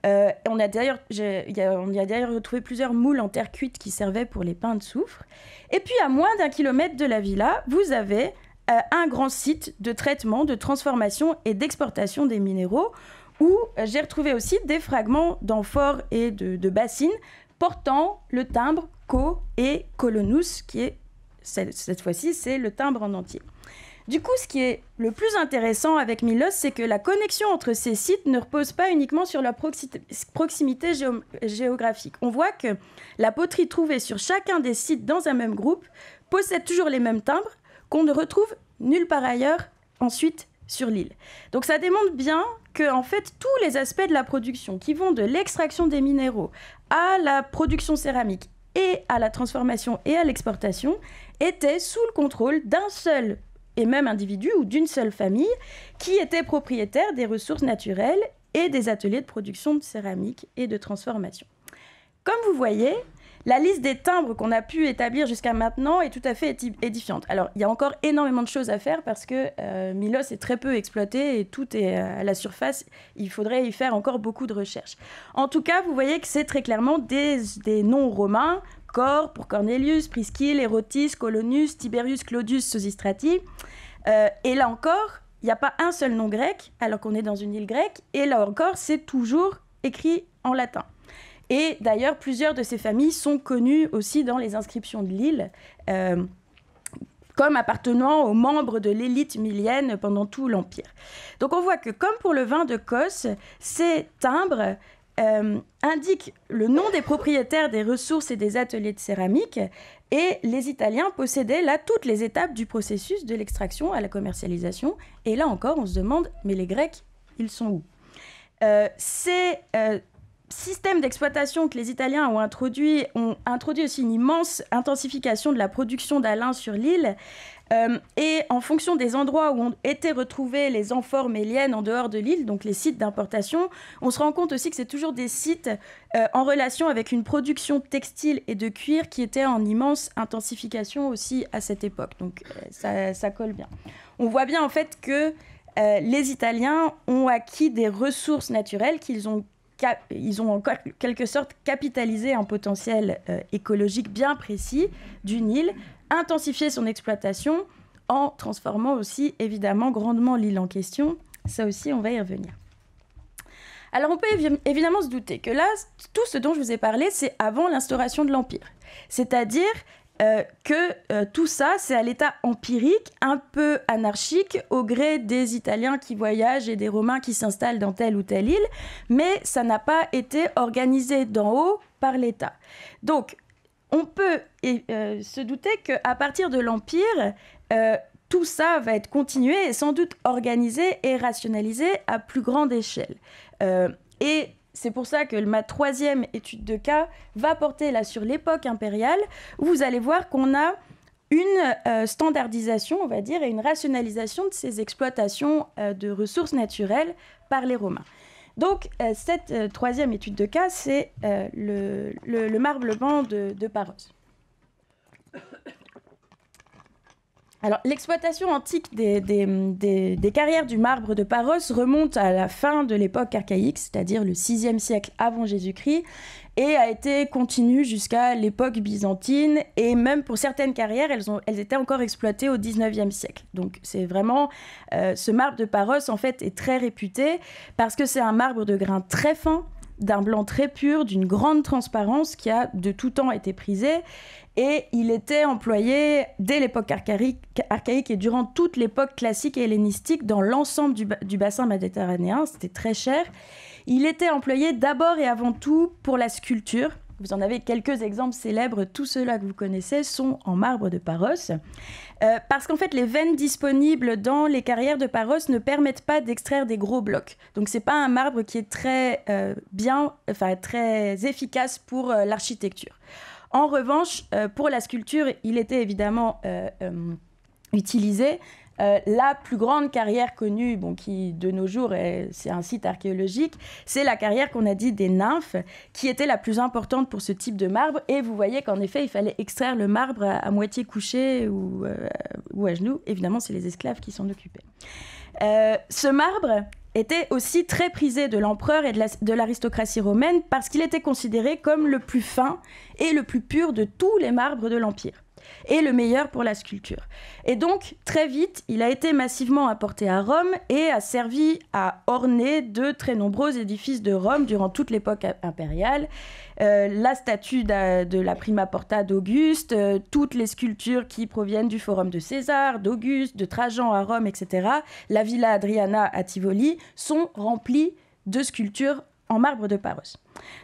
Euh, on a d'ailleurs, on y a d'ailleurs retrouvé plusieurs moules en terre cuite qui servaient pour les pains de soufre. Et puis à moins d'un kilomètre de la villa, vous avez euh, un grand site de traitement, de transformation et d'exportation des minéraux, où euh, j'ai retrouvé aussi des fragments d'amphores et de bassines portant le timbre Co et Colonus, qui est cette fois-ci, c'est le timbre en entier. Du coup, ce qui est le plus intéressant avec Milos, c'est que la connexion entre ces sites ne repose pas uniquement sur leur proximité géographique. On voit que la poterie trouvée sur chacun des sites dans un même groupe possède toujours les mêmes timbres qu'on ne retrouve nulle part ailleurs ensuite sur l'île. Donc ça démontre bien que en fait tous les aspects de la production qui vont de l'extraction des minéraux à la production céramique et à la transformation et à l'exportation était sous le contrôle d'un seul et même individu ou d'une seule famille qui était propriétaire des ressources naturelles et des ateliers de production de céramique et de transformation. Comme vous voyez, la liste des timbres qu'on a pu établir jusqu'à maintenant est tout à fait édifiante. Alors, il y a encore énormément de choses à faire parce que euh, Milos est très peu exploité et tout est euh, à la surface. Il faudrait y faire encore beaucoup de recherches. En tout cas, vous voyez que c'est très clairement des noms romains Corps pour Cornelius, Priscille, Erotis, Colonus, Tiberius, Claudius, Sosistrati. Euh, et là encore, il n'y a pas un seul nom grec, alors qu'on est dans une île grecque, et là encore, c'est toujours écrit en latin. Et d'ailleurs, plusieurs de ces familles sont connues aussi dans les inscriptions de l'île, euh, comme appartenant aux membres de l'élite milienne pendant tout l'Empire. Donc on voit que, comme pour le vin de Cos, ces timbres euh, indique le nom des propriétaires des ressources et des ateliers de céramique, et les Italiens possédaient là toutes les étapes du processus de l'extraction à la commercialisation. Et là encore, on se demande, mais les Grecs, ils sont où euh, Ces euh, systèmes d'exploitation que les Italiens ont introduits ont introduit aussi une immense intensification de la production d'alain sur l'île. Euh, et en fonction des endroits où ont été retrouvés les amphores éliennes en dehors de l'île, donc les sites d'importation, on se rend compte aussi que c'est toujours des sites euh, en relation avec une production textile et de cuir qui était en immense intensification aussi à cette époque. Donc euh, ça, colle bien. On voit bien en fait que les Italiens ont acquis des ressources naturelles qu'ils ont ils ont en quelque sorte capitalisé un potentiel écologique bien précis du Nil intensifier son exploitation en transformant aussi évidemment grandement l'île en question. Ça aussi, on va y revenir. Alors on peut évidemment se douter que là, tout ce dont je vous ai parlé, c'est avant l'instauration de l'Empire. C'est-à-dire euh, que euh, tout ça, c'est à l'état empirique, un peu anarchique, au gré des Italiens qui voyagent et des Romains qui s'installent dans telle ou telle île, mais ça n'a pas été organisé d'en haut par l'État. Donc on peut euh, se douter qu'à partir de l'Empire, euh, tout ça va être continué et sans doute organisé et rationalisé à plus grande échelle. Euh, et c'est pour ça que ma troisième étude de cas va porter là sur l'époque impériale, où vous allez voir qu'on a une standardisation, on va dire, et une rationalisation de ces exploitations de ressources naturelles par les Romains. Donc, euh, cette euh, troisième étude de cas, c'est euh, le, le, blanc de, Paros. Alors, l'exploitation antique des, carrières du marbre de Paros remonte à la fin de l'époque archaïque, c'est-à-dire le VIe siècle avant Jésus-Christ, et a été continue jusqu'à l'époque byzantine et même pour certaines carrières, elles, ont, elles étaient encore exploitées au 19e siècle. Donc c'est vraiment euh, ce marbre de Paros en fait est très réputé parce que c'est un marbre de grain très fin d'un blanc très pur, d'une grande transparence qui a de tout temps été prisé Et il était employé dès l'époque archaïque, et durant toute l'époque classique et hellénistique dans l'ensemble du bassin méditerranéen. C'était très cher. Il était employé d'abord et avant tout pour la sculpture. Vous en avez quelques exemples célèbres, tous ceux-là que vous connaissez sont en marbre de Paros. Euh, parce qu'en fait, les veines disponibles dans les carrières de Paros ne permettent pas d'extraire des gros blocs. Donc, ce n'est pas un marbre qui est très euh, bien, enfin très efficace pour euh, l'architecture. En revanche, pour la sculpture, il était évidemment utilisé euh, la plus grande carrière connue, bon, qui de nos jours, c'est un site archéologique, c'est la carrière qu'on a dit des nymphes, qui était la plus importante pour ce type de marbre. Et vous voyez qu'en effet, il fallait extraire le marbre à, moitié couché euh, ou, à genoux. Évidemment, c'est les esclaves qui s'en occupaient. Euh, ce marbre, était aussi très prisé de l'empereur et de l'aristocratie romaine parce qu'il était considéré comme le plus fin et le plus pur de tous les marbres de l'Empire et le meilleur pour la sculpture. Et donc, très vite, il a été massivement apporté à Rome et a servi à orner de très nombreux édifices de Rome durant toute l'époque impériale. Euh, la statue de la prima porta d'Auguste, euh, toutes les sculptures qui proviennent du Forum de César, d'Auguste, de Trajan à Rome, etc., la Villa Adriana à Tivoli, sont remplies de sculptures en marbre de Paros.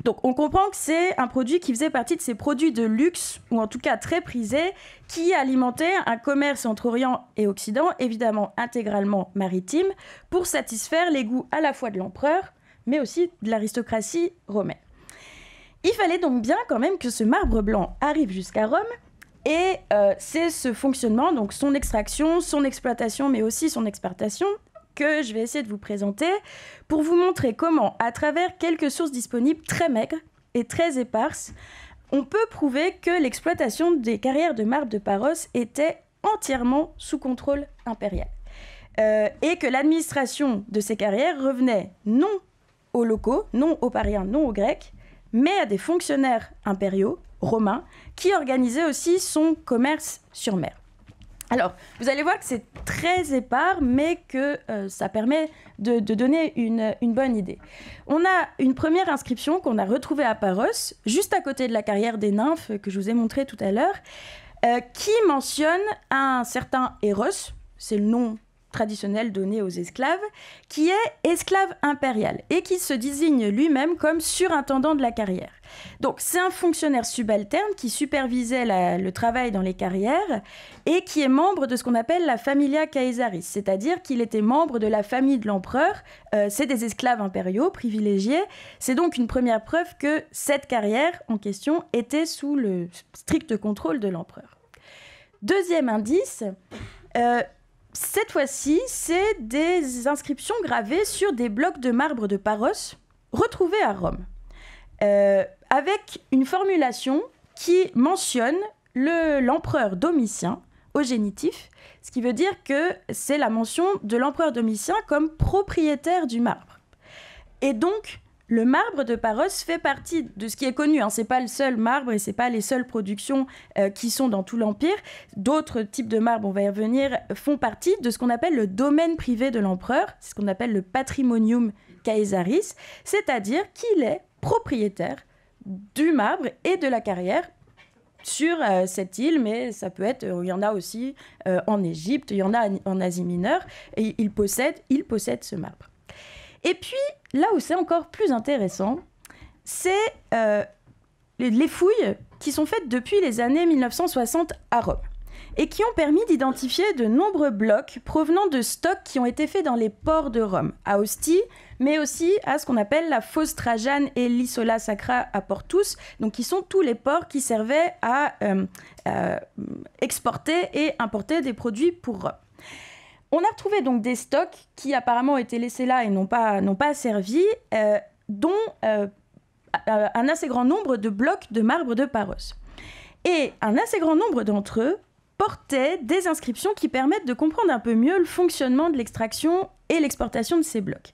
Donc on comprend que c'est un produit qui faisait partie de ces produits de luxe, ou en tout cas très prisés, qui alimentaient un commerce entre Orient et Occident, évidemment intégralement maritime, pour satisfaire les goûts à la fois de l'empereur, mais aussi de l'aristocratie romaine. Il fallait donc bien quand même que ce marbre blanc arrive jusqu'à Rome, et euh, c'est ce fonctionnement, donc son extraction, son exploitation, mais aussi son exportation, que je vais essayer de vous présenter pour vous montrer comment, à travers quelques sources disponibles très maigres et très éparses, on peut prouver que l'exploitation des carrières de marbre de Paros était entièrement sous contrôle impérial. Euh, et que l'administration de ces carrières revenait non aux locaux, non aux pariens, non aux grecs, mais à des fonctionnaires impériaux romains qui organisaient aussi son commerce sur mer. Alors, vous allez voir que c'est très épars, mais que euh, ça permet de, donner une, bonne idée. On a une première inscription qu'on a retrouvée à Paros, juste à côté de la carrière des nymphes que je vous ai montrée tout à l'heure, euh, qui mentionne un certain Eros, c'est le nom traditionnel donné aux esclaves, qui est esclave impérial et qui se désigne lui-même comme surintendant de la carrière. Donc c'est un fonctionnaire subalterne qui supervisait le travail dans les carrières et qui est membre de ce qu'on appelle la familia caesaris, c'est-à-dire qu'il était membre de la famille de l'empereur. Euh, c'est des esclaves impériaux privilégiés. C'est donc une première preuve que cette carrière en question était sous le strict contrôle de l'empereur. Deuxième indice, euh, cette fois-ci, c'est des inscriptions gravées sur des blocs de marbre de Paros retrouvés à Rome, euh, avec une formulation qui mentionne l'empereur Domitien au génitif, ce qui veut dire que c'est la mention de l'empereur Domitien comme propriétaire du marbre. Et donc, le marbre de Paros fait partie de ce qui est connu. Hein. C'est pas le seul marbre et c'est pas les seules productions euh, qui sont dans tout l'empire. D'autres types de marbre, on va y revenir, font partie de ce qu'on appelle le domaine privé de l'empereur. C'est ce qu'on appelle le patrimonium caesaris, c'est-à-dire qu'il est propriétaire du marbre et de la carrière sur euh, cette île, mais ça peut être, euh, il y en a aussi en Égypte, il y en a en Asie mineure, et il possède, il possède ce marbre. Et puis, là où c'est encore plus intéressant, c'est euh, les fouilles qui sont faites depuis les années 1960 à Rome et qui ont permis d'identifier de nombreux blocs provenant de stocks qui ont été faits dans les ports de Rome, à Ostie, mais aussi à ce qu'on appelle la fosse Trajane et l'Isola Sacra à Portus, donc qui sont tous les ports qui servaient à euh, euh, exporter et importer des produits pour Rome. On a retrouvé donc des stocks qui apparemment ont été laissés là et n'ont pas, pas servi, euh, dont euh, un assez grand nombre de blocs de marbre de Paros. Et un assez grand nombre d'entre eux portaient des inscriptions qui permettent de comprendre un peu mieux le fonctionnement de l'extraction et l'exportation de ces blocs.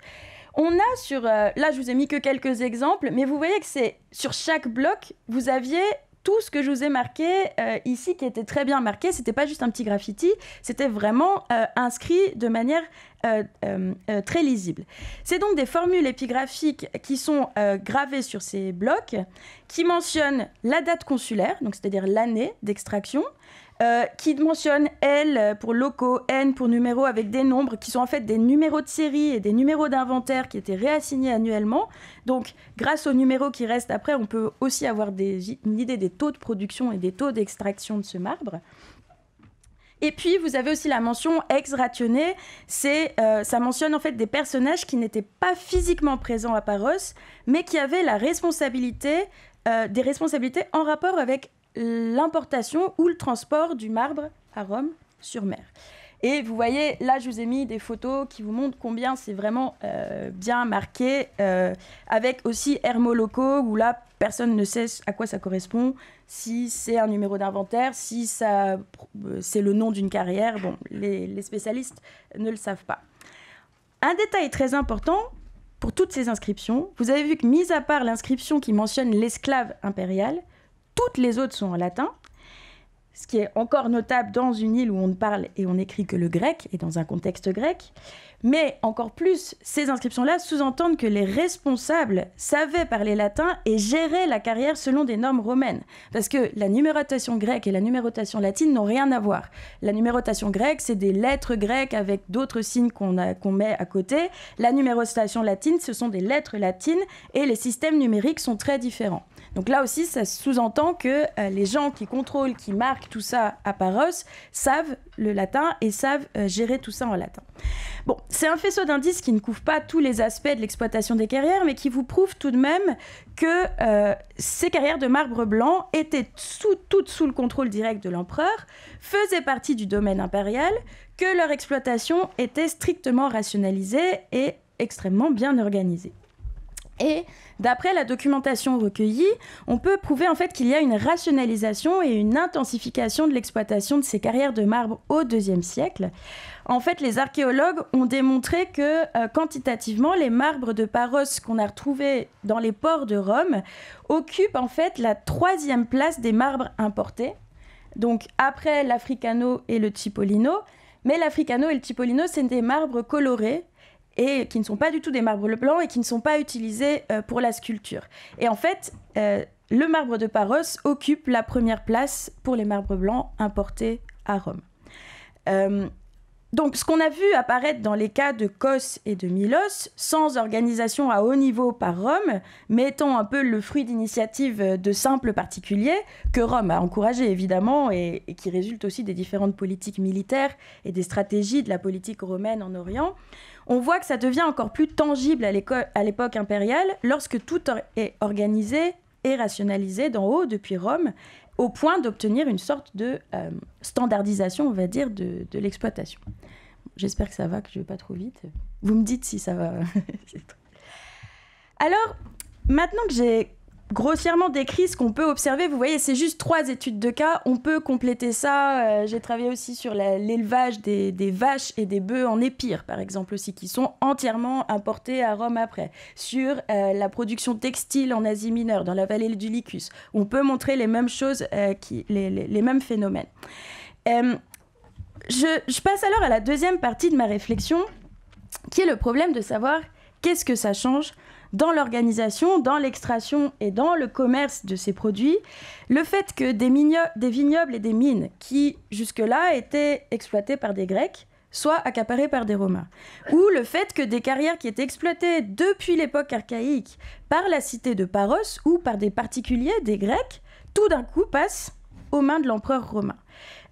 On a sur, euh, là je vous ai mis que quelques exemples, mais vous voyez que c'est sur chaque bloc, vous aviez tout ce que je vous ai marqué euh, ici, qui était très bien marqué, c'était pas juste un petit graffiti, c'était vraiment euh, inscrit de manière euh, très lisible. C'est donc des formules épigraphiques qui sont gravées sur ces blocs, qui mentionnent la date consulaire, donc c'est-à-dire l'année d'extraction, euh, qui mentionne L pour locaux, N pour numéros avec des nombres qui sont en fait des numéros de série et des numéros d'inventaire qui étaient réassignés annuellement. Donc, grâce aux numéros qui restent après, on peut aussi avoir une idée des taux de production et des taux d'extraction de ce marbre. Et puis, vous avez aussi la mention ex rationné. C'est, euh, ça mentionne en fait des personnages qui n'étaient pas physiquement présents à Paros, mais qui avaient la responsabilité, euh, des responsabilités en rapport avec l'importation ou le transport du marbre à Rome sur mer. Et vous voyez, là, je vous ai mis des photos qui vous montrent combien c'est vraiment euh, bien marqué, euh, avec aussi Hermoloco où là, personne ne sait à quoi ça correspond, si c'est un numéro d'inventaire, si euh, c'est le nom d'une carrière. Bon, les, les spécialistes ne le savent pas. Un détail très important pour toutes ces inscriptions, vous avez vu que, mis à part l'inscription qui mentionne l'esclave impérial, toutes les autres sont en latin. Ce qui est encore notable dans une île où on ne parle et on n'écrit que le grec et dans un contexte grec. Mais encore plus, ces inscriptions-là sous-entendent que les responsables savaient parler latin et géraient la carrière selon des normes romaines. Parce que la numérotation grecque et la numérotation latine n'ont rien à voir. La numérotation grecque, c'est des lettres grecques avec d'autres signes qu'on met à côté. La numérotation latine, ce sont des lettres latines et les systèmes numériques sont très différents. Donc là aussi, ça sous-entend que euh, les gens qui contrôlent, qui marquent tout ça à Paros, savent le latin et savent euh, gérer tout ça en latin. Bon, c'est un faisceau d'indices qui ne couvre pas tous les aspects de l'exploitation des carrières, mais qui vous prouve tout de même que euh, ces carrières de marbre blanc étaient sous, toutes sous le contrôle direct de l'empereur, faisaient partie du domaine impérial, que leur exploitation était strictement rationalisée et extrêmement bien organisée. Et d'après la documentation recueillie, on peut prouver en fait qu'il y a une rationalisation et une intensification de l'exploitation de ces carrières de marbre au IIe siècle. En fait, les archéologues ont démontré que euh, quantitativement, les marbres de Paros qu'on a retrouvés dans les ports de Rome occupent en fait la troisième place des marbres importés. Donc après l'Africano et le Cipollino, mais l'Africano et le Cipollino, c'est des marbres colorés et qui ne sont pas du tout des marbres blancs et qui ne sont pas utilisés euh, pour la sculpture. Et en fait, euh, le marbre de Paros occupe la première place pour les marbres blancs importés à Rome. Euh, donc ce qu'on a vu apparaître dans les cas de Kos et de Milos, sans organisation à haut niveau par Rome, mais étant un peu le fruit d'initiatives de simples particuliers, que Rome a encouragé évidemment, et, qui résulte aussi des différentes politiques militaires et des stratégies de la politique romaine en Orient, on voit que ça devient encore plus tangible à l'époque impériale lorsque tout est organisé et rationalisé d'en haut depuis Rome, au point d'obtenir une sorte de euh, standardisation, on va dire, de, de l'exploitation. J'espère que ça va, que je ne vais pas trop vite. Vous me dites si ça va. (laughs) Alors, maintenant que j'ai grossièrement décrit ce qu'on peut observer. Vous voyez, c'est juste trois études de cas. On peut compléter ça. Euh, j'ai travaillé aussi sur l'élevage des, vaches et des bœufs en épire, par exemple, aussi, qui sont entièrement importés à Rome après. Sur euh, la production textile en Asie mineure, dans la vallée du Lycus. On peut montrer les mêmes choses, euh, les, mêmes phénomènes. je passe alors à la deuxième partie de ma réflexion, qui est le problème de savoir qu'est-ce que ça change dans l'organisation, dans l'extraction et dans le commerce de ces produits. Le fait que des, des vignobles et des mines, qui jusque-là étaient exploités par des Grecs, soient accaparés par des Romains. Ou le fait que des carrières qui étaient exploitées depuis l'époque archaïque par la cité de Paros ou par des particuliers, des Grecs, tout d'un coup passent aux mains de l'empereur romain.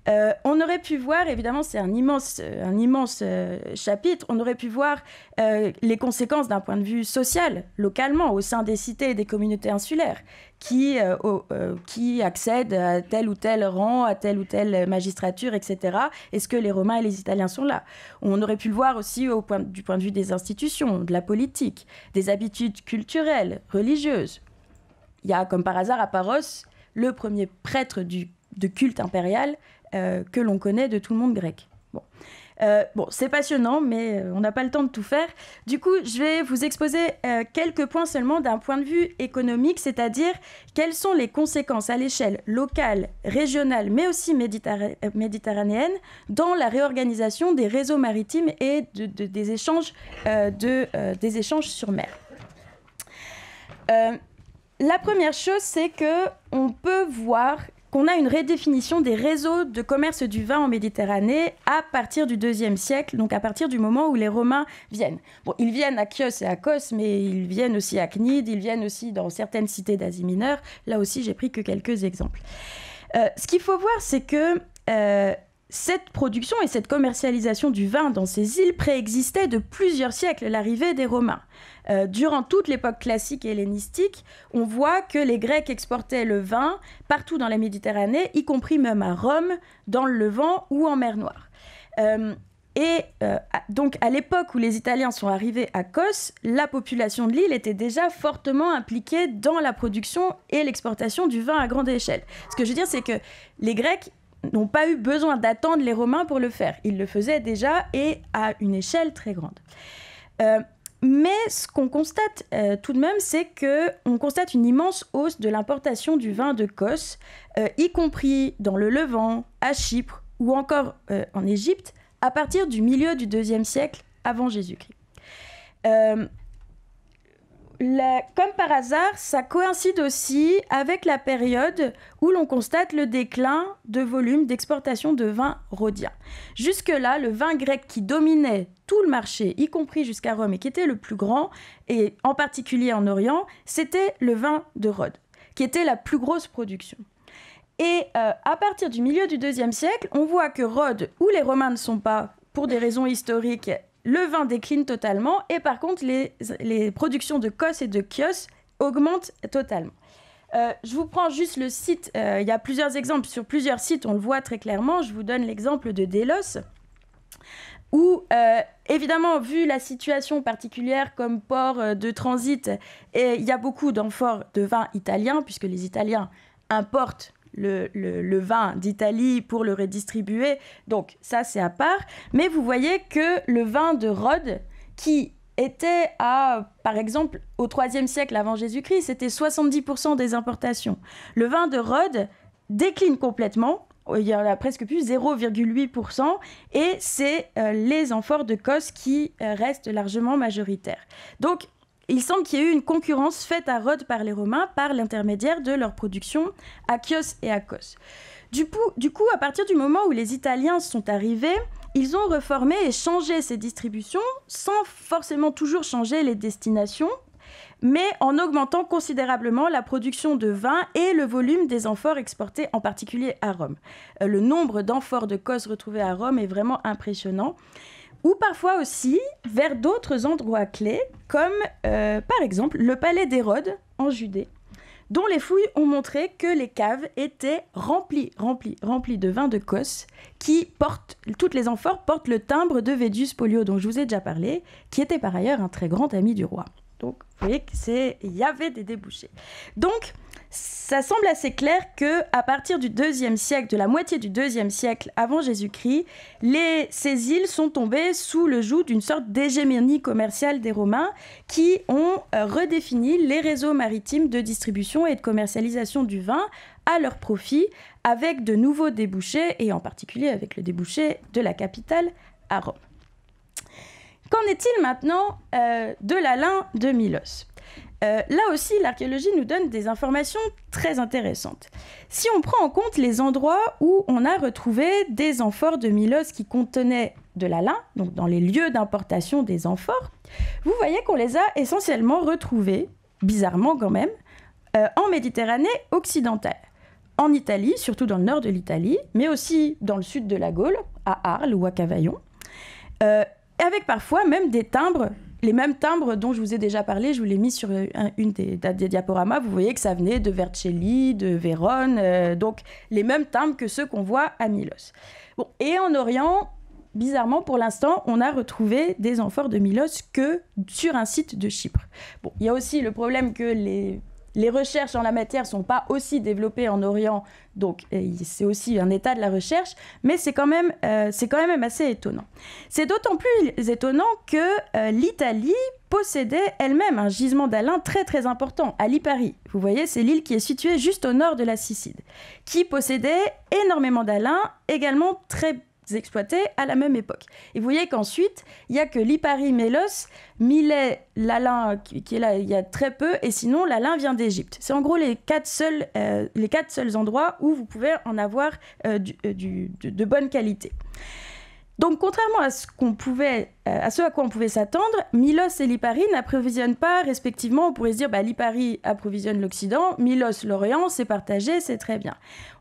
Euh, on aurait pu voir, évidemment, c'est un immense, euh, euh, chapitre, on aurait pu voir les conséquences d'un point de vue social, localement, au sein des cités et des communautés insulaires, qui, accèdent à tel ou tel rang, à telle ou telle magistrature, etc. Est-ce que les Romains et les Italiens sont là On aurait pu le voir aussi au point, du point de vue des institutions, de la politique, des habitudes culturelles, religieuses. Il y a, comme par hasard, à Paros, le premier prêtre de culte impérial euh, que l'on connaît de tout le monde grec. Bon. Euh, c'est passionnant, mais euh, on n'a pas le temps de tout faire. Du coup, je vais vous exposer quelques points seulement d'un point de vue économique, c'est-à-dire quelles sont les conséquences à l'échelle locale, régionale, mais aussi méditerranéenne dans la réorganisation des réseaux maritimes et des, échanges, des échanges sur mer. la première chose, c'est que on peut voir qu'on a une redéfinition des réseaux de commerce du vin en Méditerranée à partir du deuxième siècle, donc à partir du moment où les Romains viennent. Bon, ils viennent à Chios et à Kos, mais ils viennent aussi à Cnide, ils viennent aussi dans certaines cités d'Asie mineure. Là aussi, j'ai pris que quelques exemples. Euh, ce qu'il faut voir, c'est que euh, cette production et cette commercialisation du vin dans ces îles préexistait de plusieurs siècles l'arrivée des Romains. Euh, durant toute l'époque classique et hellénistique, on voit que les Grecs exportaient le vin partout dans la Méditerranée, y compris même à Rome, dans le Levant ou en mer Noire. Euh, et euh, donc à l'époque où les Italiens sont arrivés à Kos, la population de l'île était déjà fortement impliquée dans la production et l'exportation du vin à grande échelle. Ce que je veux dire, c'est que les Grecs n'ont pas eu besoin d'attendre les Romains pour le faire. Ils le faisaient déjà et à une échelle très grande. Euh, mais ce qu'on constate euh, tout de même, c'est qu'on constate une immense hausse de l'importation du vin de cosse euh, y compris dans le Levant, à Chypre ou encore en Égypte, à partir du milieu du IIe siècle avant Jésus-Christ comme par hasard, ça coïncide aussi avec la période où l'on constate le déclin de volume d'exportation de vin rhodien. Jusque-là, le vin grec qui dominait tout le marché, y compris jusqu'à Rome, et qui était le plus grand, et en particulier en Orient, c'était le vin de Rhodes, qui était la plus grosse production. Et euh, à partir du milieu du IIe siècle, on voit que Rhodes, où les Romains ne sont pas, pour des raisons historiques, le vin décline totalement et par contre, les, productions de cosse et de Kios augmentent totalement. Euh, je vous prends juste le site. Euh, il y a plusieurs exemples. Sur plusieurs sites, on le voit très clairement. Je vous donne l'exemple de Delos, où, euh, évidemment, vu la situation particulière comme port de transit, et il y a beaucoup d'amphores de vin italien, puisque les Italiens importent le, vin d'Italie pour le redistribuer. Donc ça, c'est à part. Mais vous voyez que le vin de Rhodes, qui était à, par exemple, au 3 siècle avant Jésus-Christ, c'était 70% des importations. Le vin de Rhodes décline complètement, il y en a presque plus, 0,8%, et c'est euh, les amphores de Cos qui euh, restent largement majoritaires. Donc, il semble qu'il y ait eu une concurrence faite à Rhodes par les Romains par l'intermédiaire de leur production à Chios et à Kos. Du, coup, à partir du moment où les Italiens sont arrivés, ils ont reformé et changé ces distributions sans forcément toujours changer les destinations, mais en augmentant considérablement la production de vin et le volume des amphores exportées, en particulier à Rome. Euh, le nombre d'amphores de Kos retrouvées à Rome est vraiment impressionnant ou parfois aussi vers d'autres endroits clés, comme euh, par exemple le palais d'Hérode en Judée, dont les fouilles ont montré que les caves étaient remplies, remplies, remplies de vin de Cosse, qui porte, toutes les amphores portent le timbre de Védius Polio dont je vous ai déjà parlé, qui était par ailleurs un très grand ami du roi. Donc, vous voyez qu'il y avait des débouchés. Donc, ça semble assez clair que à partir du deuxième siècle, de la moitié du deuxième siècle avant Jésus-Christ, ces îles sont tombées sous le joug d'une sorte d'hégémonie commerciale des Romains qui ont euh, redéfini les réseaux maritimes de distribution et de commercialisation du vin à leur profit, avec de nouveaux débouchés et en particulier avec le débouché de la capitale à Rome. Qu'en est-il maintenant euh, de la de Milos euh, là aussi, l'archéologie nous donne des informations très intéressantes. Si on prend en compte les endroits où on a retrouvé des amphores de Milos qui contenaient de la lin, donc dans les lieux d'importation des amphores, vous voyez qu'on les a essentiellement retrouvés, bizarrement quand même, euh, en Méditerranée occidentale. En Italie, surtout dans le nord de l'Italie, mais aussi dans le sud de la Gaule, à Arles ou à Cavaillon, euh, avec parfois même des timbres les mêmes timbres dont je vous ai déjà parlé, je vous l'ai mis sur euh, une des, diaporamas. Vous voyez que ça venait de Vercelli, de Vérone, euh, donc les mêmes timbres que ceux qu'on voit à Milos. et en Orient, bizarrement, pour l'instant, on a retrouvé des amphores de Milos que sur un site de Chypre. Bon, il y a aussi le problème que les les recherches en la matière ne sont pas aussi développées en Orient, donc c'est aussi un état de la recherche, mais c'est quand, même, euh, c'est quand même assez étonnant. C'est d'autant plus étonnant que euh, l'Italie possédait elle-même un gisement d'alun très très important à Lipari. Vous voyez, c'est l'île qui est située juste au nord de la Sicile, qui possédait énormément d'alun, également très exploités à la même époque. Et vous voyez qu'ensuite, il n'y a que Lipari Mélos, Milet, Lalin qui est là il y a très peu, et sinon Lalin vient d'Égypte. C'est en gros les quatre, seuls, euh, les quatre seuls endroits où vous pouvez en avoir euh, euh, de, de bonne qualité. Donc, contrairement à ce, euh, à ce à quoi on pouvait s'attendre, Milos et Lipari n'approvisionnent pas respectivement. On pourrait se dire, bah, Lipari approvisionne l'Occident, Milos l'Orient, c'est partagé, c'est très bien.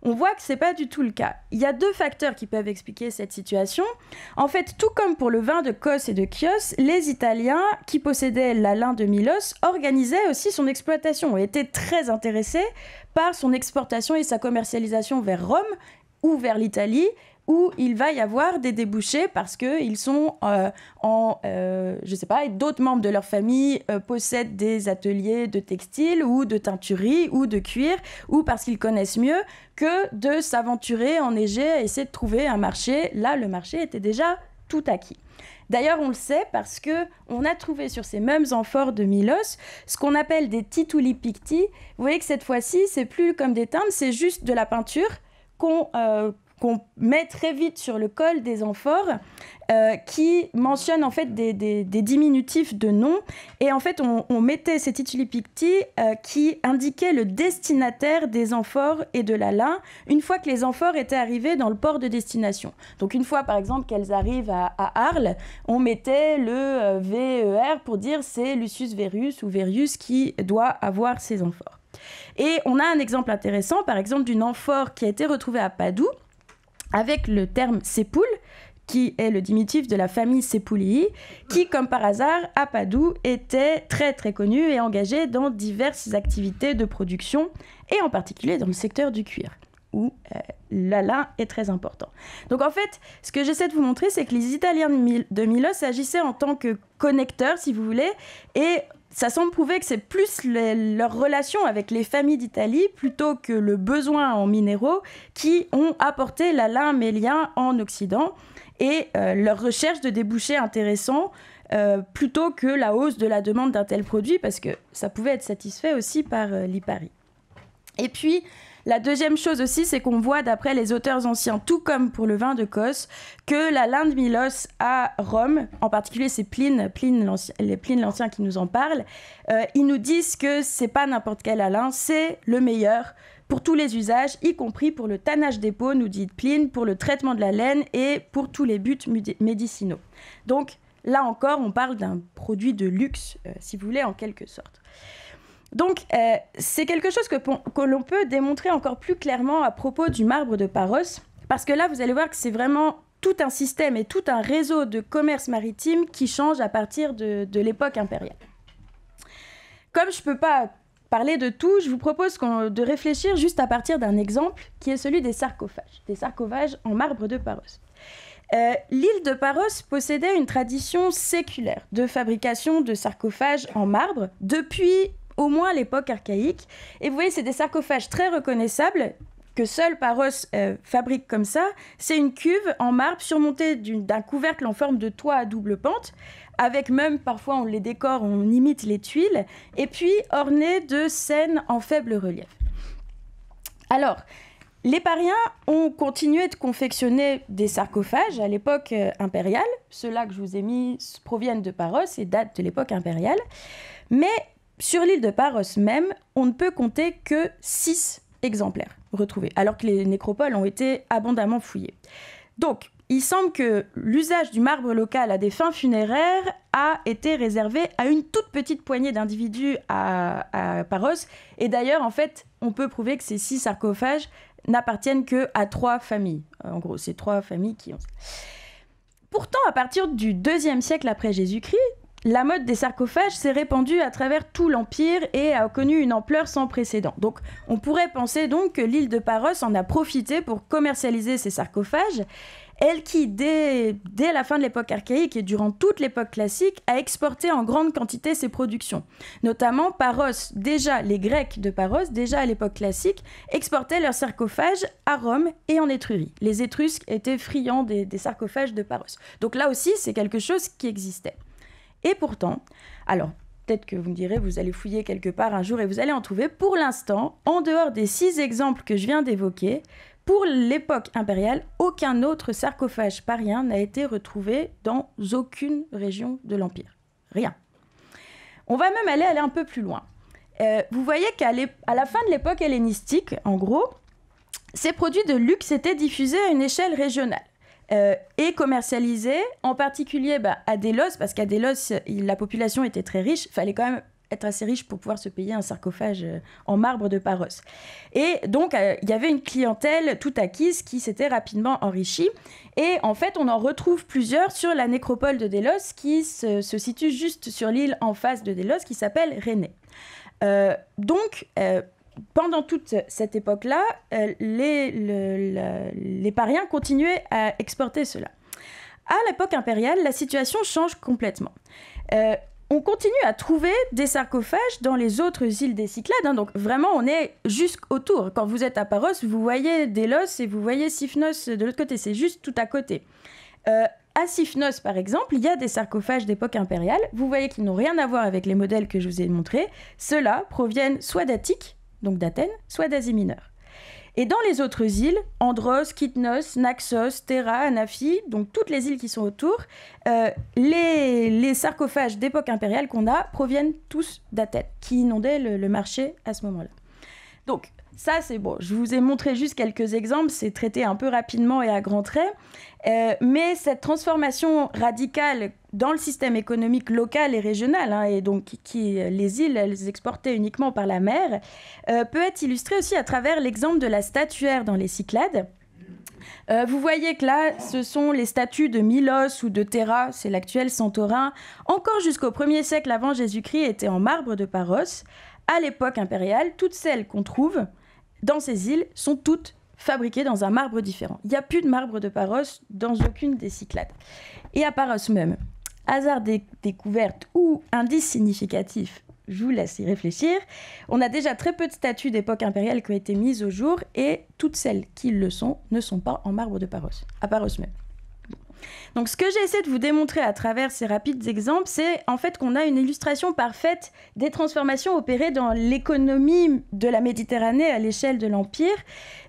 On voit que ce n'est pas du tout le cas. Il y a deux facteurs qui peuvent expliquer cette situation. En fait, tout comme pour le vin de Cos et de Chios, les Italiens qui possédaient la lin de Milos organisaient aussi son exploitation et étaient très intéressés par son exportation et sa commercialisation vers Rome ou vers l'Italie où il va y avoir des débouchés parce qu'ils sont euh, en, euh, je sais pas, d'autres membres de leur famille euh, possèdent des ateliers de textile ou de teinturerie ou de cuir, ou parce qu'ils connaissent mieux que de s'aventurer enneigé à essayer de trouver un marché. Là, le marché était déjà tout acquis. D'ailleurs, on le sait parce que on a trouvé sur ces mêmes amphores de Milos ce qu'on appelle des picti. Vous voyez que cette fois-ci, c'est plus comme des teintes, c'est juste de la peinture qu'on qu'on met très vite sur le col des amphores euh, qui mentionne en fait des, diminutifs de noms. Et en fait, on, mettait ces tituli picti euh, qui indiquaient le destinataire des amphores et de la lin une fois que les amphores étaient arrivées dans le port de destination. Donc une fois, par exemple, qu'elles arrivent à, Arles, on mettait le euh, VER pour dire c'est Lucius Verus ou Verius qui doit avoir ces amphores. Et on a un exemple intéressant, par exemple, d'une amphore qui a été retrouvée à Padoue avec le terme sépoule, qui est le diminutif de la famille Sepoulii, qui, comme par hasard, à Padoue, était très très connue et engagé dans diverses activités de production, et en particulier dans le secteur du cuir, où euh, la l'ala est très important. Donc en fait, ce que j'essaie de vous montrer, c'est que les Italiens de Milos agissaient en tant que connecteurs, si vous voulez, et ça semble prouver que c'est plus leur relation avec les familles d'Italie plutôt que le besoin en minéraux qui ont apporté la lame et liens en Occident et euh, leur recherche de débouchés intéressants euh, plutôt que la hausse de la demande d'un tel produit parce que ça pouvait être satisfait aussi par euh, Et puis, la deuxième chose aussi, c'est qu'on voit d'après les auteurs anciens, tout comme pour le vin de Cos, que la de Milos à Rome, en particulier c'est Pline, l'Ancien qui nous en parle, euh, ils nous disent que c'est pas n'importe quel Alain, c'est le meilleur pour tous les usages, y compris pour le tannage des peaux, nous dit Pline, pour le traitement de la laine et pour tous les buts médicinaux. Donc là encore, on parle d'un produit de luxe, euh, si vous voulez, en quelque sorte. Donc, euh, c'est quelque chose que, que l'on peut démontrer encore plus clairement à propos du marbre de Paros, parce que là, vous allez voir que c'est vraiment tout un système et tout un réseau de commerce maritime qui change à partir de, de l'époque impériale. Comme je ne peux pas parler de tout, je vous propose de réfléchir juste à partir d'un exemple qui est celui des sarcophages, des sarcophages en marbre de Paros. Euh, l'île de Paros possédait une tradition séculaire de fabrication de sarcophages en marbre depuis au moins à l'époque archaïque. Et vous voyez, c'est des sarcophages très reconnaissables que seul Paros euh, fabrique comme ça, c'est une cuve en marbre surmontée d'un couvercle en forme de toit à double pente, avec même parfois on les décore, on imite les tuiles, et puis ornée de scènes en faible relief. Alors, les pariens ont continué de confectionner des sarcophages à l'époque euh, impériale. Ceux-là que je vous ai mis proviennent de Paros et datent de l'époque impériale. Mais sur l'île de Paros même, on ne peut compter que six exemplaires retrouvés, alors que les nécropoles ont été abondamment fouillées. Donc, il semble que l'usage du marbre local à des fins funéraires a été réservé à une toute petite poignée d'individus à, Paros. Et d'ailleurs, en fait, on peut prouver que ces six sarcophages n'appartiennent que à trois familles. Euh, en gros, c'est trois familles qui ont. Pourtant, à partir du deuxième siècle après Jésus-Christ, la mode des sarcophages s'est répandue à travers tout l'Empire et a connu une ampleur sans précédent. Donc on pourrait penser donc que l'île de Paros en a profité pour commercialiser ses sarcophages, elle qui, dès, la fin de l'époque archaïque et durant toute l'époque classique, a exporté en grande quantité ses productions. Notamment Paros, déjà les Grecs de Paros, déjà à l'époque classique, exportaient leurs sarcophages à Rome et en Étrurie. Les Étrusques étaient friands des sarcophages de Paros. Donc là aussi, c'est quelque chose qui existait. Et pourtant, alors peut-être que vous me direz, vous allez fouiller quelque part un jour et vous allez en trouver. Pour l'instant, en dehors des six exemples que je viens d'évoquer, pour l'époque impériale, aucun autre sarcophage parien n'a été retrouvé dans aucune région de l'Empire. Rien. On va même aller, aller un peu plus loin. Euh, vous voyez qu'à la fin de l'époque hellénistique, en gros, ces produits de luxe étaient diffusés à une échelle régionale. Euh, et commercialisé, en particulier à bah, Delos, parce qu'à Delos, la population était très riche, fallait quand même être assez riche pour pouvoir se payer un sarcophage euh, en marbre de Paros. Et donc, euh, il y avait une clientèle tout acquise qui s'était rapidement enrichie. Et en fait, on en retrouve plusieurs sur la nécropole de Delos, qui se, situe juste sur l'île en face de Delos, qui s'appelle René donc, pendant toute cette époque-là, euh, les, pariens continuaient à exporter cela. À l'époque impériale, la situation change complètement. Euh, on continue à trouver des sarcophages dans les autres îles des Cyclades. Hein, donc vraiment, on est autour. Quand vous êtes à Paros, vous voyez Délos et vous voyez Siphnos de l'autre côté. C'est juste tout à côté. Euh, à Siphnos, par exemple, il y a des sarcophages d'époque impériale. Vous voyez qu'ils n'ont rien à voir avec les modèles que je vous ai montrés. Ceux-là proviennent soit d'Attique, donc d'Athènes, soit d'Asie mineure. Et dans les autres îles, Andros, Kytnos, Naxos, Terra, Anafi, donc toutes les îles qui sont autour, euh, les, sarcophages d'époque impériale qu'on a proviennent tous d'Athènes, qui inondaient le, le marché à ce moment-là. Donc, ça, c'est bon. Je vous ai montré juste quelques exemples, c'est traité un peu rapidement et à grands traits. Euh, mais cette transformation radicale dans le système économique local et régional, hein, et donc qui, euh, les îles, elles exportaient uniquement par la mer, euh, peut être illustrée aussi à travers l'exemple de la statuaire dans les Cyclades. vous voyez que là, ce sont les statues de Milos ou de Terra, c'est l'actuel Santorin, encore jusqu'au 1er siècle avant Jésus-Christ, étaient en marbre de Paros. À l'époque impériale, toutes celles qu'on trouve dans ces îles sont toutes fabriquées dans un marbre différent. Il n'y a plus de marbre de Paros dans aucune des Cyclades. Et à Paros même, hasard des découvertes ou indice significatif, je vous laisse y réfléchir, on a déjà très peu de statues d'époque impériale qui ont été mises au jour et toutes celles qui le sont ne sont pas en marbre de Paros, à Paros même. Donc ce que j'ai essayé de vous démontrer à travers ces rapides exemples, c'est en fait qu'on a une illustration parfaite des transformations opérées dans l'économie de la Méditerranée à l'échelle de l'Empire.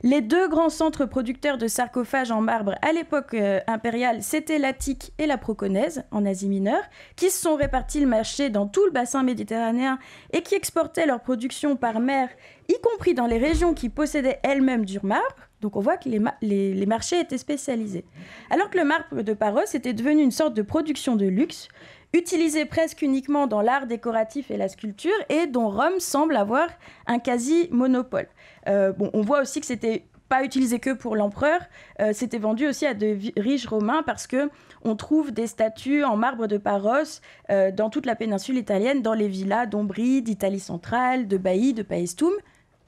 Les deux grands centres producteurs de sarcophages en marbre à l'époque euh, impériale, c'était l'Attique et la Proconèse en Asie mineure, qui se sont répartis le marché dans tout le bassin méditerranéen et qui exportaient leur production par mer, y compris dans les régions qui possédaient elles-mêmes du marbre. Donc on voit que les, marchés étaient spécialisés. Alors que le marbre de Paros était devenu une sorte de production de luxe, utilisée presque uniquement dans l'art décoratif et la sculpture, et dont Rome semble avoir un quasi-monopole. Euh, on voit aussi que ce n'était pas utilisé que pour l'empereur, euh, c'était vendu aussi à de riches romains parce que on trouve des statues en marbre de Paros euh, dans toute la péninsule italienne, dans les villas d'Ombrie, d'Italie centrale, de Bailly, de Paestum,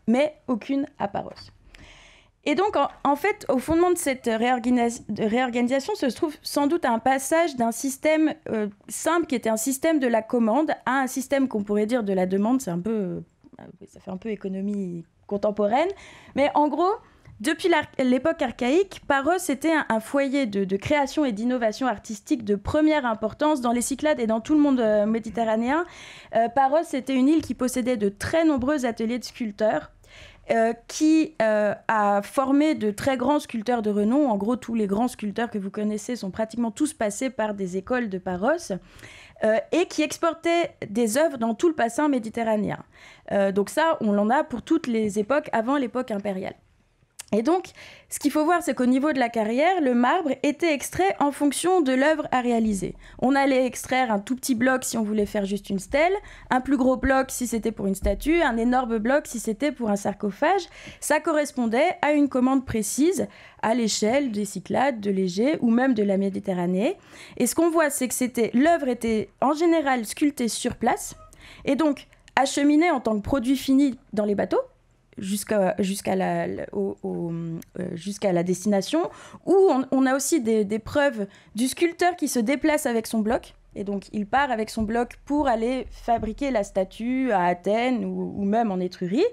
mais aucune à Paros. Et donc, en, fait, au fondement de cette réorganisation se trouve sans doute un passage d'un système euh, simple qui était un système de la commande à un système qu'on pourrait dire de la demande. C'est un peu, euh, ça fait un peu économie contemporaine. Mais en gros, depuis l'époque archaïque, Paros c'était un, foyer de, création et d'innovation artistique de première importance dans les Cyclades et dans tout le monde euh, méditerranéen. Paros était une île qui possédait de très nombreux ateliers de sculpteurs euh, qui euh, a formé de très grands sculpteurs de renom. En gros, tous les grands sculpteurs que vous connaissez sont pratiquement tous passés par des écoles de Paros. Euh, et qui exportaient des œuvres dans tout le bassin méditerranéen. donc ça, on l'en a pour toutes les époques avant l'époque impériale. Et donc, ce qu'il faut voir, c'est qu'au niveau de la carrière, le marbre était extrait en fonction de l'œuvre à réaliser. On allait extraire un tout petit bloc si on voulait faire juste une stèle, un plus gros bloc si c'était pour une statue, un énorme bloc si c'était pour un sarcophage. Ça correspondait à une commande précise à l'échelle des Cyclades, de l'Égée ou même de la Méditerranée. Et ce qu'on voit, c'est que c'était l'œuvre était en général sculptée sur place et donc acheminée en tant que produit fini dans les bateaux jusqu'à euh, jusqu'à la, destination, où on, a aussi des, preuves du sculpteur qui se déplace avec son bloc. Et donc, il part avec son bloc pour aller fabriquer la statue à Athènes ou, même en Étrurie.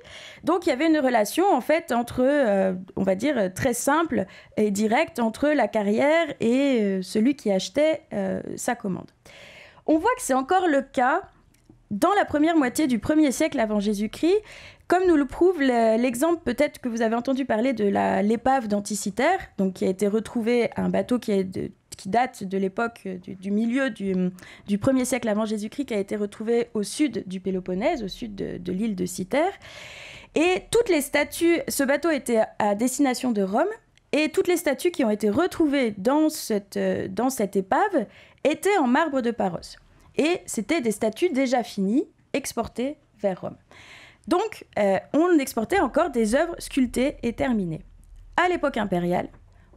Donc, il y avait une relation, en fait, entre, euh, on va dire, très simple et directe entre la carrière et euh, celui qui achetait sa commande. On voit que c'est encore le cas dans la première moitié du 1er siècle avant Jésus-Christ, comme nous le prouve l'exemple peut-être que vous avez entendu parler de l'épave d'Anticitaire, donc qui a été retrouvée, un bateau qui, date de l'époque euh, du, milieu du, euh, du 1er siècle avant Jésus-Christ, qui a été retrouvé au sud du Péloponnèse, au sud de, l'île de Citerre. Et toutes les statues, ce bateau était à destination de Rome, et toutes les statues qui ont été retrouvées dans cette, euh, dans cette épave étaient en marbre de Paros et c'était des statues déjà finies, exportées vers Rome. Donc, euh, on exportait encore des œuvres sculptées et terminées. À l'époque impériale,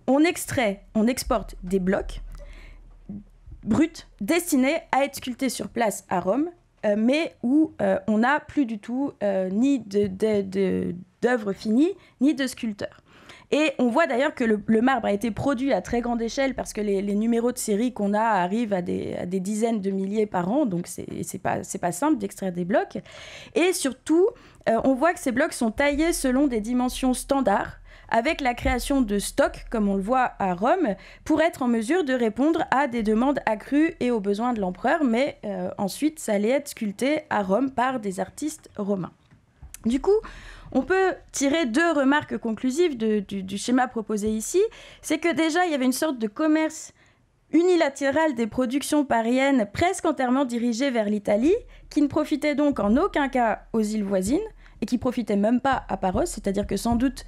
on extrait, on exporte des blocs bruts destinés à être sculptés sur place à Rome, euh, mais où euh, on n'a plus du tout ni d'œuvres de, finies, ni de sculpteurs. Et on voit d'ailleurs que le, marbre a été produit à très grande échelle parce que les, numéros de série qu'on a arrivent à des, dizaines de milliers par an, donc c'est pas, pas simple d'extraire des blocs. Et surtout, euh, on voit que ces blocs sont taillés selon des dimensions standards avec la création de stocks, comme on le voit à Rome, pour être en mesure de répondre à des demandes accrues et aux besoins de l'empereur, mais euh, ensuite ça allait être sculpté à Rome par des artistes romains. Du coup, on peut tirer deux remarques conclusives du, schéma proposé ici. C'est que déjà, il y avait une sorte de commerce unilatéral des productions pariennes presque entièrement dirigées vers l'Italie, qui ne profitait donc en aucun cas aux îles voisines et qui profitait même pas à Paros, c'est-à-dire que sans doute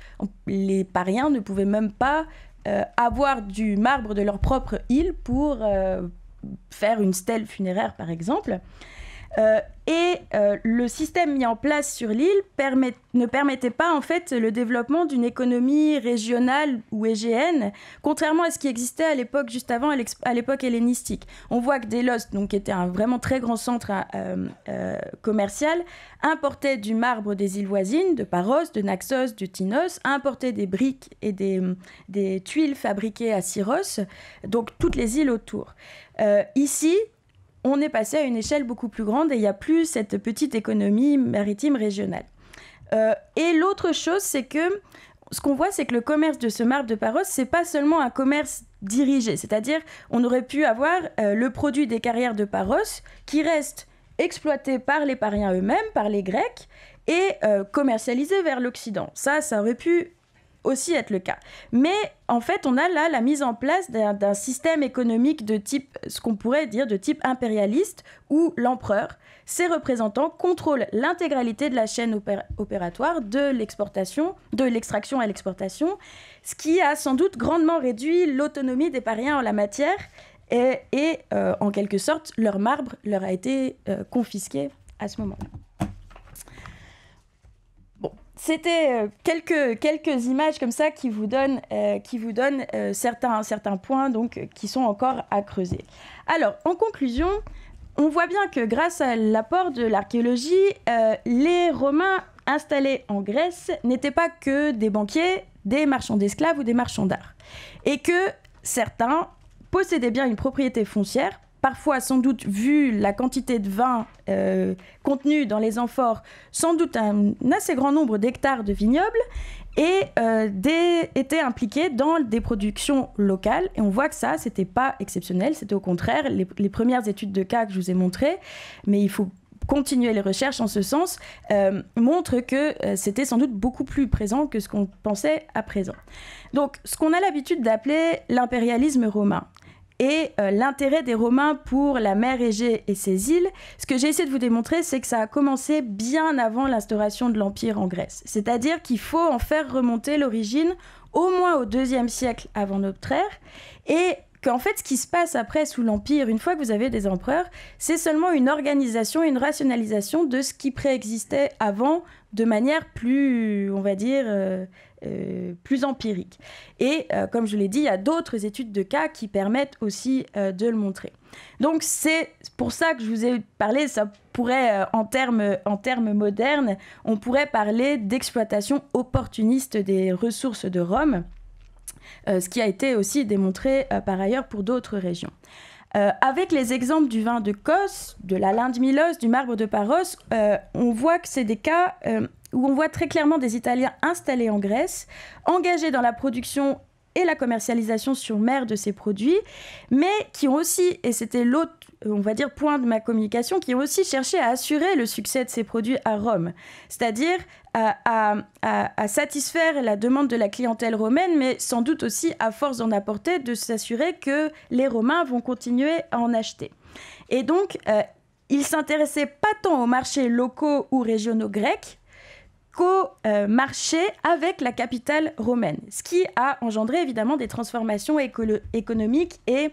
les pariens ne pouvaient même pas euh, avoir du marbre de leur propre île pour euh, faire une stèle funéraire par exemple. Euh, et euh, le système mis en place sur l'île ne permettait pas en fait le développement d'une économie régionale ou égéenne, contrairement à ce qui existait à l'époque juste avant, à l'époque hellénistique. On voit que Delos, donc, qui était un vraiment très grand centre euh, commercial, importait du marbre des îles voisines, de Paros, de Naxos, de Tinos, importait des briques et des, des tuiles fabriquées à Syros, donc toutes les îles autour. ici, on est passé à une échelle beaucoup plus grande et il n'y a plus cette petite économie maritime régionale. Euh, et l'autre chose, c'est que ce qu'on voit, c'est que le commerce de ce marbre de Paros, c'est pas seulement un commerce dirigé, c'est-à-dire on aurait pu avoir euh, le produit des carrières de Paros qui reste exploité par les pariens eux-mêmes, par les Grecs, et euh, commercialisé vers l'Occident. Ça, ça aurait pu aussi être le cas. Mais en fait, on a là la mise en place d'un système économique de type, ce qu'on pourrait dire de type impérialiste, où l'empereur, ses représentants contrôlent l'intégralité de la chaîne opératoire de l'exportation, de l'extraction à l'exportation, ce qui a sans doute grandement réduit l'autonomie des pariens en la matière et, euh, en quelque sorte, leur marbre leur a été euh, confisqué à ce moment-là. C'était euh, quelques, images comme ça qui vous donnent, euh, qui vous euh, certains, points donc, qui sont encore à creuser. Alors, en conclusion, on voit bien que grâce à l'apport de l'archéologie, les Romains installés en Grèce n'étaient pas que des banquiers, des marchands d'esclaves ou des marchands d'art. Et que certains possédaient bien une propriété foncière parfois sans doute, vu la quantité de vin contenue contenu dans les amphores, sans doute un, assez grand nombre d'hectares de vignobles et euh, étaient impliqués dans des productions locales. Et on voit que ça, n'était pas exceptionnel, c'était au contraire les, premières études de cas que je vous ai montrées, mais il faut continuer les recherches en ce sens, euh, montrent que euh, c'était sans doute beaucoup plus présent que ce qu'on pensait à présent. Donc, ce qu'on a l'habitude d'appeler l'impérialisme romain et euh, l'intérêt des Romains pour la mer Égée et ses îles. Ce que j'ai essayé de vous démontrer, c'est que ça a commencé bien avant l'instauration de l'Empire en Grèce. C'est-à-dire qu'il faut en faire remonter l'origine au moins au deuxième siècle avant notre ère, et qu'en fait, ce qui se passe après sous l'Empire, une fois que vous avez des empereurs, c'est seulement une organisation, une rationalisation de ce qui préexistait avant de manière plus, on va dire, euh, euh, plus empirique. Et euh, comme je l'ai dit, il y a d'autres études de cas qui permettent aussi de le montrer. Donc c'est pour ça que je vous ai parlé, ça pourrait, en termes modernes, on pourrait parler d'exploitation opportuniste des ressources de Rome, ce qui a été aussi démontré par ailleurs pour d'autres régions. Euh, avec les exemples du vin de Kos, de la linde Milos, du marbre de Paros, euh, on voit que c'est des cas euh, où on voit très clairement des Italiens installés en Grèce, engagés dans la production et la commercialisation sur mer de ces produits, mais qui ont aussi, et c'était l'autre, on va dire, point de ma communication, qui ont aussi cherché à assurer le succès de ces produits à Rome, c'est-à-dire à, satisfaire la demande de la clientèle romaine, mais sans doute aussi, à force d'en apporter, de s'assurer que les Romains vont continuer à en acheter. Et donc, euh, ils s'intéressaient pas tant aux marchés locaux ou régionaux grecs, co-marché avec la capitale romaine, ce qui a engendré évidemment des transformations économiques et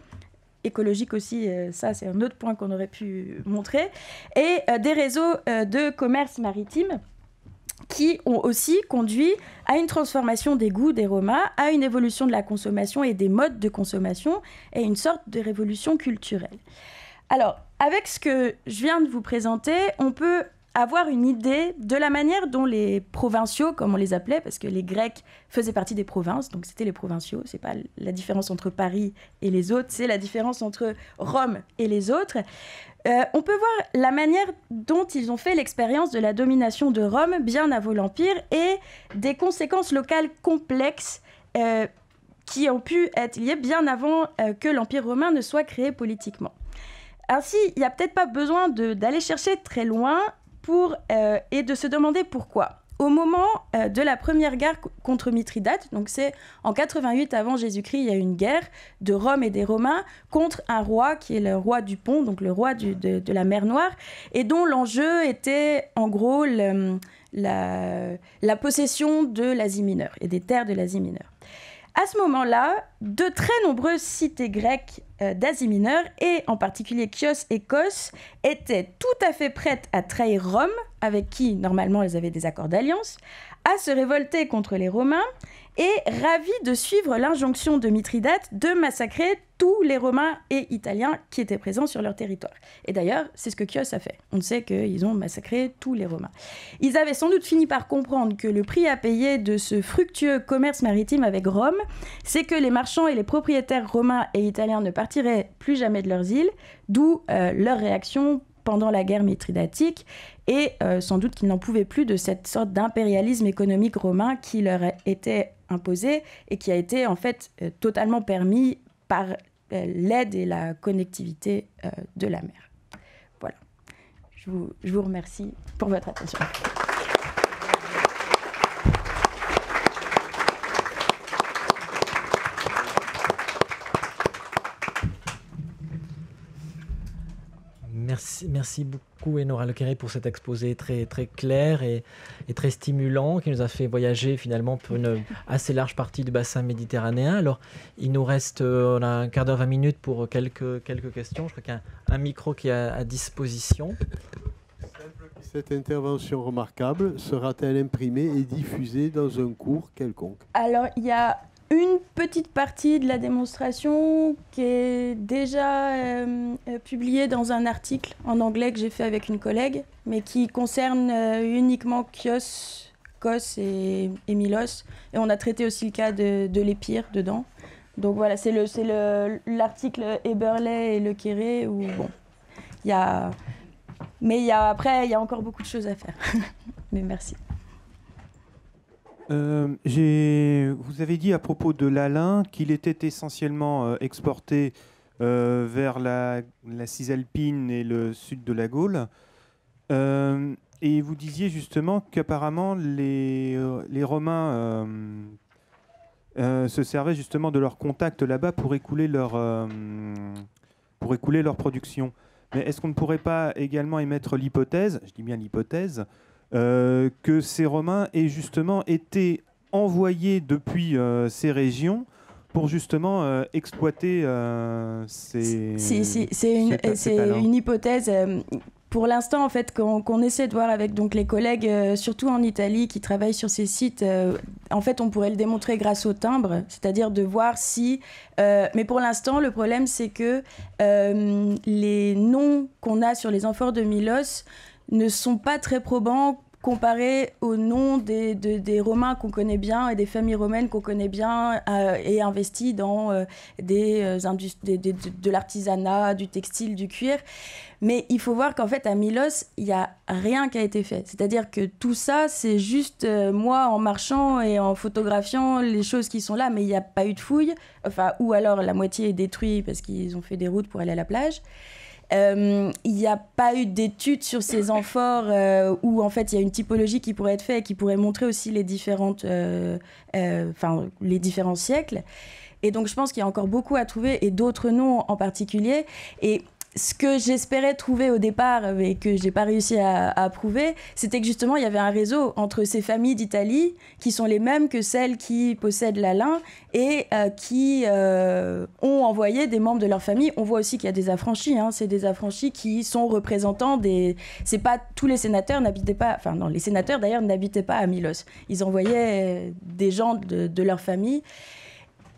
écologiques aussi, euh, ça c'est un autre point qu'on aurait pu montrer, et euh, des réseaux euh, de commerce maritime qui ont aussi conduit à une transformation des goûts des Romains, à une évolution de la consommation et des modes de consommation, et une sorte de révolution culturelle. Alors, avec ce que je viens de vous présenter, on peut avoir une idée de la manière dont les provinciaux, comme on les appelait, parce que les Grecs faisaient partie des provinces, donc c'était les provinciaux, c'est pas la différence entre Paris et les autres, c'est la différence entre Rome et les autres. Euh, on peut voir la manière dont ils ont fait l'expérience de la domination de Rome bien avant l'Empire et des conséquences locales complexes euh, qui ont pu être liées bien avant euh, que l'Empire romain ne soit créé politiquement. Ainsi, il n'y a peut-être pas besoin d'aller chercher très loin euh, et de se demander pourquoi. Au moment euh, de la première guerre contre Mithridate, donc c'est en 88 avant Jésus-Christ, il y a une guerre de Rome et des Romains contre un roi qui est le roi du pont, donc le roi de, la mer Noire, et dont l'enjeu était en gros la possession de l'Asie mineure et des terres de l'Asie mineure. À ce moment-là, de très nombreuses cités grecques euh, d'Asie mineure, et en particulier Chios et Kos, étaient tout à fait prêtes à trahir Rome, avec qui normalement elles avaient des accords d'alliance, à se révolter contre les Romains et ravi de suivre l'injonction de Mithridate de massacrer tous les Romains et Italiens qui étaient présents sur leur territoire. Et d'ailleurs, c'est ce que Chios a fait. On sait qu'ils ont massacré tous les Romains. Ils avaient sans doute fini par comprendre que le prix à payer de ce fructueux commerce maritime avec Rome, c'est que les marchands et les propriétaires romains et italiens ne partiraient plus jamais de leurs îles, d'où euh, leur réaction pendant la guerre mithridatique et euh, sans doute qu'ils n'en pouvaient plus de cette sorte d'impérialisme économique romain qui leur était imposé et qui a été en fait euh, totalement permis par euh, l'aide et la connectivité de la mer. Voilà. Je vous, je vous remercie pour votre attention. merci, beaucoup Enora Lequeré pour cet exposé très, très clair et, très stimulant qui nous a fait voyager finalement pour une assez large partie du bassin méditerranéen. Alors il nous reste euh, on a un quart d'heure, 20 minutes pour quelques, quelques questions. Je crois qu'il y a un, micro qui est à, à disposition. Cette intervention remarquable sera-t-elle imprimée et diffusée dans un cours quelconque Alors, il y a une petite partie de la démonstration qui est déjà euh, euh, publiée dans un article en anglais que j'ai fait avec une collègue, mais qui concerne euh, uniquement Kios, Kos et, Milos. Et on a traité aussi le cas de, de l'épire dedans. Donc voilà, c'est l'article Eberle et Le Quéré bon, il y a. Mais y a, après, il y a encore beaucoup de choses à faire. (laughs) mais merci. Euh, vous avez dit à propos de l'Alain qu'il était essentiellement euh, exporté euh, vers la, Cisalpine et le sud de la Gaule. et vous disiez justement qu'apparemment les, Romains se servaient justement de leurs contacts là-bas pour écouler leur, pour écouler leur production. Mais est-ce qu'on ne pourrait pas également émettre l'hypothèse, je dis bien l'hypothèse, euh, que ces Romains aient justement été envoyés depuis euh, ces régions pour justement euh, exploiter ces. c'est une, hypothèse. pour l'instant, en fait, qu'on essaie de voir avec donc les collègues, surtout en Italie, qui travaillent sur ces sites, en fait, on pourrait le démontrer grâce au timbre, c'est-à-dire de voir si. mais pour l'instant, le problème, c'est que les noms qu'on a sur les amphores de Milos ne sont pas très probants comparés au nom des, Romains qu'on connaît bien et des familles romaines qu'on connaît bien euh, et investies dans euh, des, euh, de, l'artisanat, du textile, du cuir. Mais il faut voir qu'en fait, à Milos, il n'y a rien qui a été fait. C'est-à-dire que tout ça, c'est juste moi en marchant et en photographiant les choses qui sont là, mais il n'y a pas eu de fouilles. Enfin, ou alors la moitié est détruite parce qu'ils ont fait des routes pour aller à la plage. Euh, il n'y a pas eu d'études sur ces amphores euh, où en fait il y a une typologie qui pourrait être faite et qui pourrait montrer aussi les différentes, euh, enfin les différents siècles. Et donc, je pense qu'il y a encore beaucoup à trouver et d'autres noms en particulier. Et ce que j'espérais trouver au départ et que j'ai pas réussi à, à prouver, c'était que justement il y avait un réseau entre ces familles d'Italie qui sont les mêmes que celles qui possèdent l'Alain et euh, qui euh, ont envoyé des membres de leur famille. On voit aussi qu'il y a des affranchis, hein, c'est des affranchis qui sont représentants des. C'est pas tous les sénateurs n'habitaient pas, enfin non, les sénateurs d'ailleurs n'habitaient pas à Milos. Ils envoyaient des gens de, de leur famille.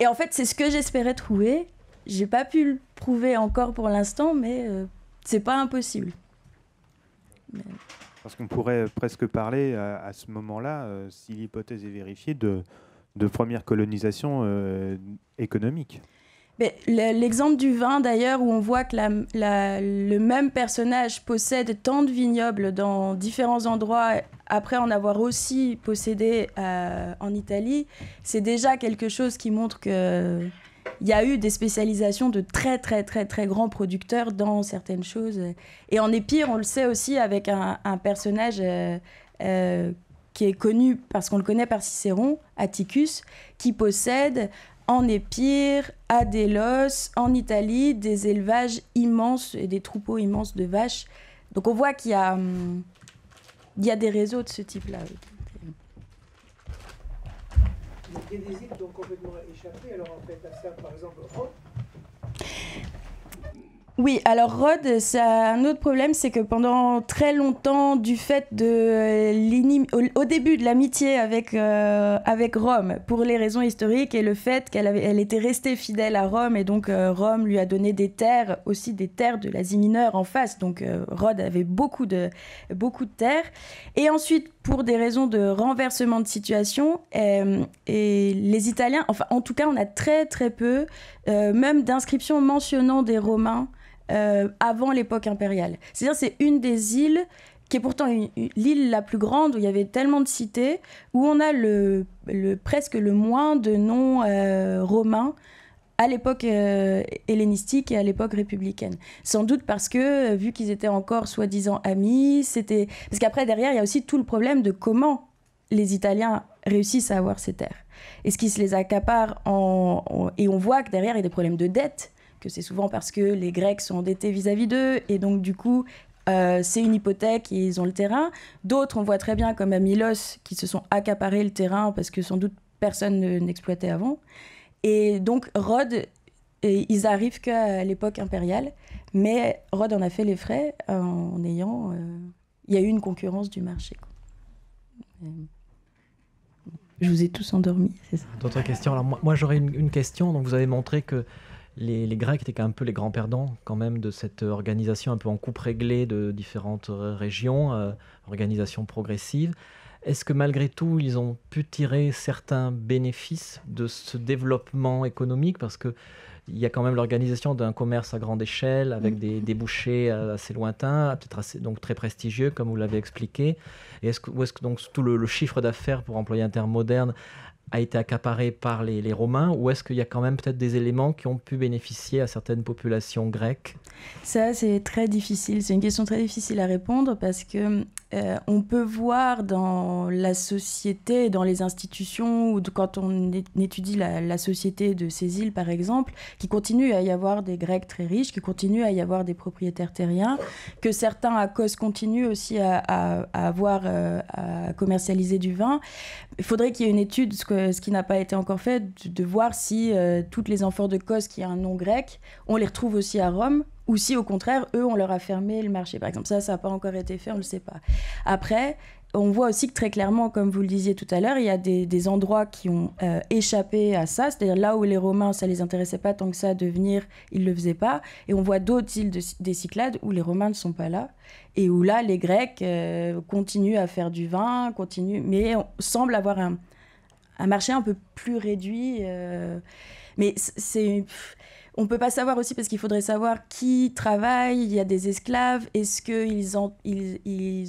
Et en fait, c'est ce que j'espérais trouver. J'ai pas pu le prouver encore pour l'instant, mais ce euh, c'est pas impossible. Parce qu'on pourrait presque parler euh, à, ce moment-là, euh, si l'hypothèse est vérifiée, de, de première colonisation économique. économique. L'exemple du vin, d'ailleurs, où on voit que la, le même personnage possède tant de vignobles dans différents endroits, après en avoir aussi possédé en Italie, c'est déjà quelque chose qui montre que il y a eu des spécialisations de très très très très grands producteurs dans certaines choses. Et en Épire, on le sait aussi avec un, personnage euh, euh, qui est connu parce qu'on le connaît par Cicéron, Atticus, qui possède en Épire, à Delos, en Italie, des élevages immenses et des troupeaux immenses de vaches. Donc on voit qu'il y a hum, des réseaux de ce type-là complètement échappé alors en fait par exemple, Oui, alors rhodes ça un autre problème, c'est que pendant très longtemps, du fait de l au, début de l'amitié avec, euh, avec Rome, pour les raisons historiques et le fait qu'elle avait elle était restée fidèle à Rome, et donc euh, Rome lui a donné des terres, aussi des terres de l'Asie mineure en face, donc euh, avait beaucoup de, beaucoup de terres. Et ensuite, pour des raisons de renversement de situation. Euh, et, les Italiens, enfin en tout cas, on a très très peu, euh, même d'inscriptions mentionnant des Romains euh, avant l'époque impériale. C'est-à-dire c'est une des îles qui est pourtant l'île la plus grande où il y avait tellement de cités, où on a le, presque le moins de noms romains à l'époque euh, hellénistique et à l'époque républicaine. Sans doute parce que, euh, vu qu'ils étaient encore soi-disant amis, c'était... Parce qu'après, derrière, il y a aussi tout le problème de comment les Italiens réussissent à avoir ces terres. Est-ce qu'ils se les accaparent en... Et on voit que derrière, il y a des problèmes de dette, que c'est souvent parce que les Grecs sont endettés vis-à-vis d'eux, et donc du coup, euh, c'est une hypothèque et ils ont le terrain. D'autres, on voit très bien, comme à Milos, qui se sont accaparés le terrain parce que sans doute personne n'exploitait avant. Et donc, Rhodes, ils arrivent qu'à l'époque impériale, mais Rhodes en a fait les frais en ayant. Euh, il y a eu une concurrence du marché. Euh, je vous ai tous endormis, c'est ça D'autres questions Alors, moi, j'aurais une, question. Donc, vous avez montré que les, Grecs étaient quand même un peu les grands perdants quand même de cette organisation un peu en coupe réglée de différentes régions, euh, organisation progressive. Est-ce que malgré tout, ils ont pu tirer certains bénéfices de ce développement économique Parce qu'il y a quand même l'organisation d'un commerce à grande échelle avec mm. des débouchés assez lointains, peut-être donc très prestigieux comme vous l'avez expliqué. Et est-ce que, ou est-ce que donc tout le, chiffre d'affaires, pour employer un terme moderne, a été accaparé par les, les Romains ou est-ce qu'il y a quand même peut-être des éléments qui ont pu bénéficier à certaines populations grecques Ça, c'est très difficile. C'est une question très difficile à répondre parce que euh, on peut voir dans la société, dans les institutions, ou quand on étudie la, société de ces îles, par exemple, qu'il continue à y avoir des Grecs très riches, qu'il continue à y avoir des propriétaires terriens, que certains, à cause, continuent aussi à, avoir, euh, commercialiser du vin. Il faudrait qu'il y ait une étude, ce, qui n'a pas été encore fait, de, voir si euh, toutes les amphores de Cos, qui ont un nom grec, on les retrouve aussi à Rome ou si au contraire, eux, on leur a fermé le marché, par exemple. Ça, ça n'a pas encore été fait, on ne le sait pas. Après, on voit aussi que très clairement, comme vous le disiez tout à l'heure, il y a des, des endroits qui ont euh, échappé à ça, c'est-à-dire là où les Romains, ça les intéressait pas tant que ça de venir, ils le faisaient pas. Et on voit d'autres îles des Cyclades où les Romains ne sont pas là et où là, les Grecs euh, continuent à faire du vin, continuent, mais on semble avoir un, un marché un peu plus réduit. Euh. mais c'est on peut pas savoir aussi parce qu'il faudrait savoir qui travaille, il y a des esclaves, est-ce qu'ils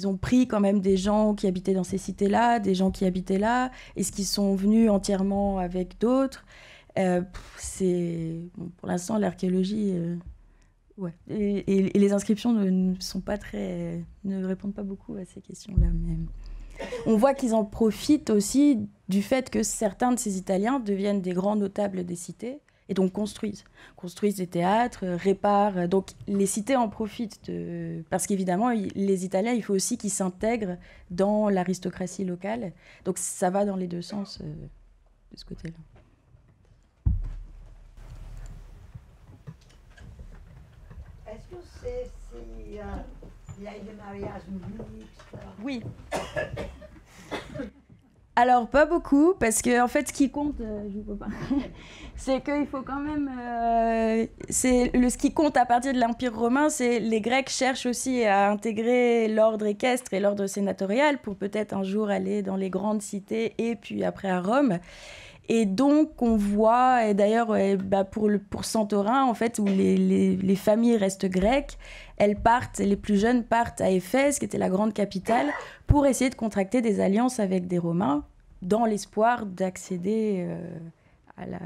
ont, pris quand même des gens qui habitaient dans ces cités-là, des gens qui habitaient là, est-ce qu'ils sont venus entièrement avec d'autres euh, C'est Pour l'instant, l'archéologie... Euh, et, les inscriptions ne, sont pas très, ne répondent pas beaucoup à ces questions-là. même on voit qu'ils en profitent aussi du fait que certains de ces Italiens deviennent des grands notables des cités et donc construisent. Construisent des théâtres, euh, réparent. Euh, donc les cités en profitent de... parce qu'évidemment, les Italiens, il faut aussi qu'ils s'intègrent dans l'aristocratie locale. Donc ça va dans les deux sens euh, de ce côté-là. Est-ce que si, y a des mariages Oui alors pas beaucoup parce que fait ce qui compte, euh, (laughs) c'est qu'il faut quand même, euh, le ce qui compte à partir de l'Empire romain, c'est les Grecs cherchent aussi à intégrer l'ordre équestre et l'ordre sénatorial pour peut-être un jour aller dans les grandes cités et puis après à Rome. Et donc, on voit, et d'ailleurs, bah pour, le, pour Santorin, en fait, où les, les familles restent grecques, elles partent, les plus jeunes partent à Éphèse, qui était la grande capitale, pour essayer de contracter des alliances avec des Romains, dans l'espoir d'accéder euh, à la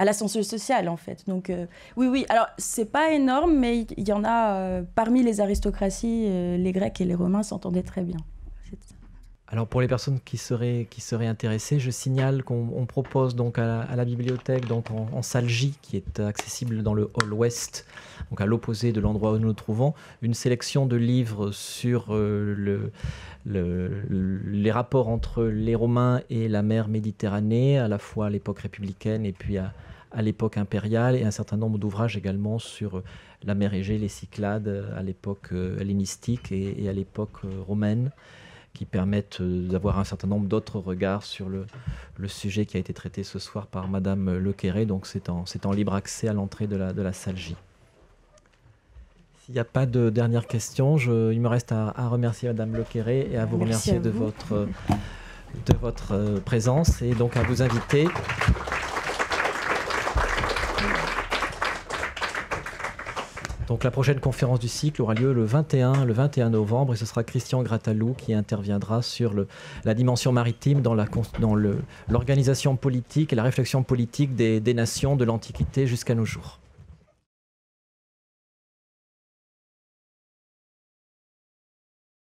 à l'ascenseur sociale en fait. Donc euh, oui, oui. Alors c'est pas énorme, mais il y, en a euh, parmi les aristocraties, les Grecs et les Romains s'entendaient très bien. Alors pour les personnes qui seraient, intéressées, je signale qu'on propose donc à, la bibliothèque donc en, salle J, qui est accessible dans le hall ouest, donc à l'opposé de l'endroit où nous nous trouvons, une sélection de livres sur euh, les rapports entre les Romains et la mer Méditerranée, à la fois à l'époque républicaine et puis à, l'époque impériale, et un certain nombre d'ouvrages également sur la mer Égée, les Cyclades, à l'époque euh, hellénistique et à l'époque euh, romaine qui permettent euh, d'avoir un certain nombre d'autres regards sur le, sujet qui a été traité ce soir par Madame Quéré. Donc c'est en, libre accès à l'entrée de la, de la salle J. S'il n'y a pas de dernière question, il me reste à, remercier Madame Quéré et à vous remercier de votre de votre euh, présence et donc à vous inviter. Donc la prochaine conférence du cycle aura lieu le 21, le 21 novembre et ce sera Christian Grattalou qui interviendra sur la dimension maritime dans, dans l'organisation politique et la réflexion politique des nations de l'Antiquité jusqu'à nos jours.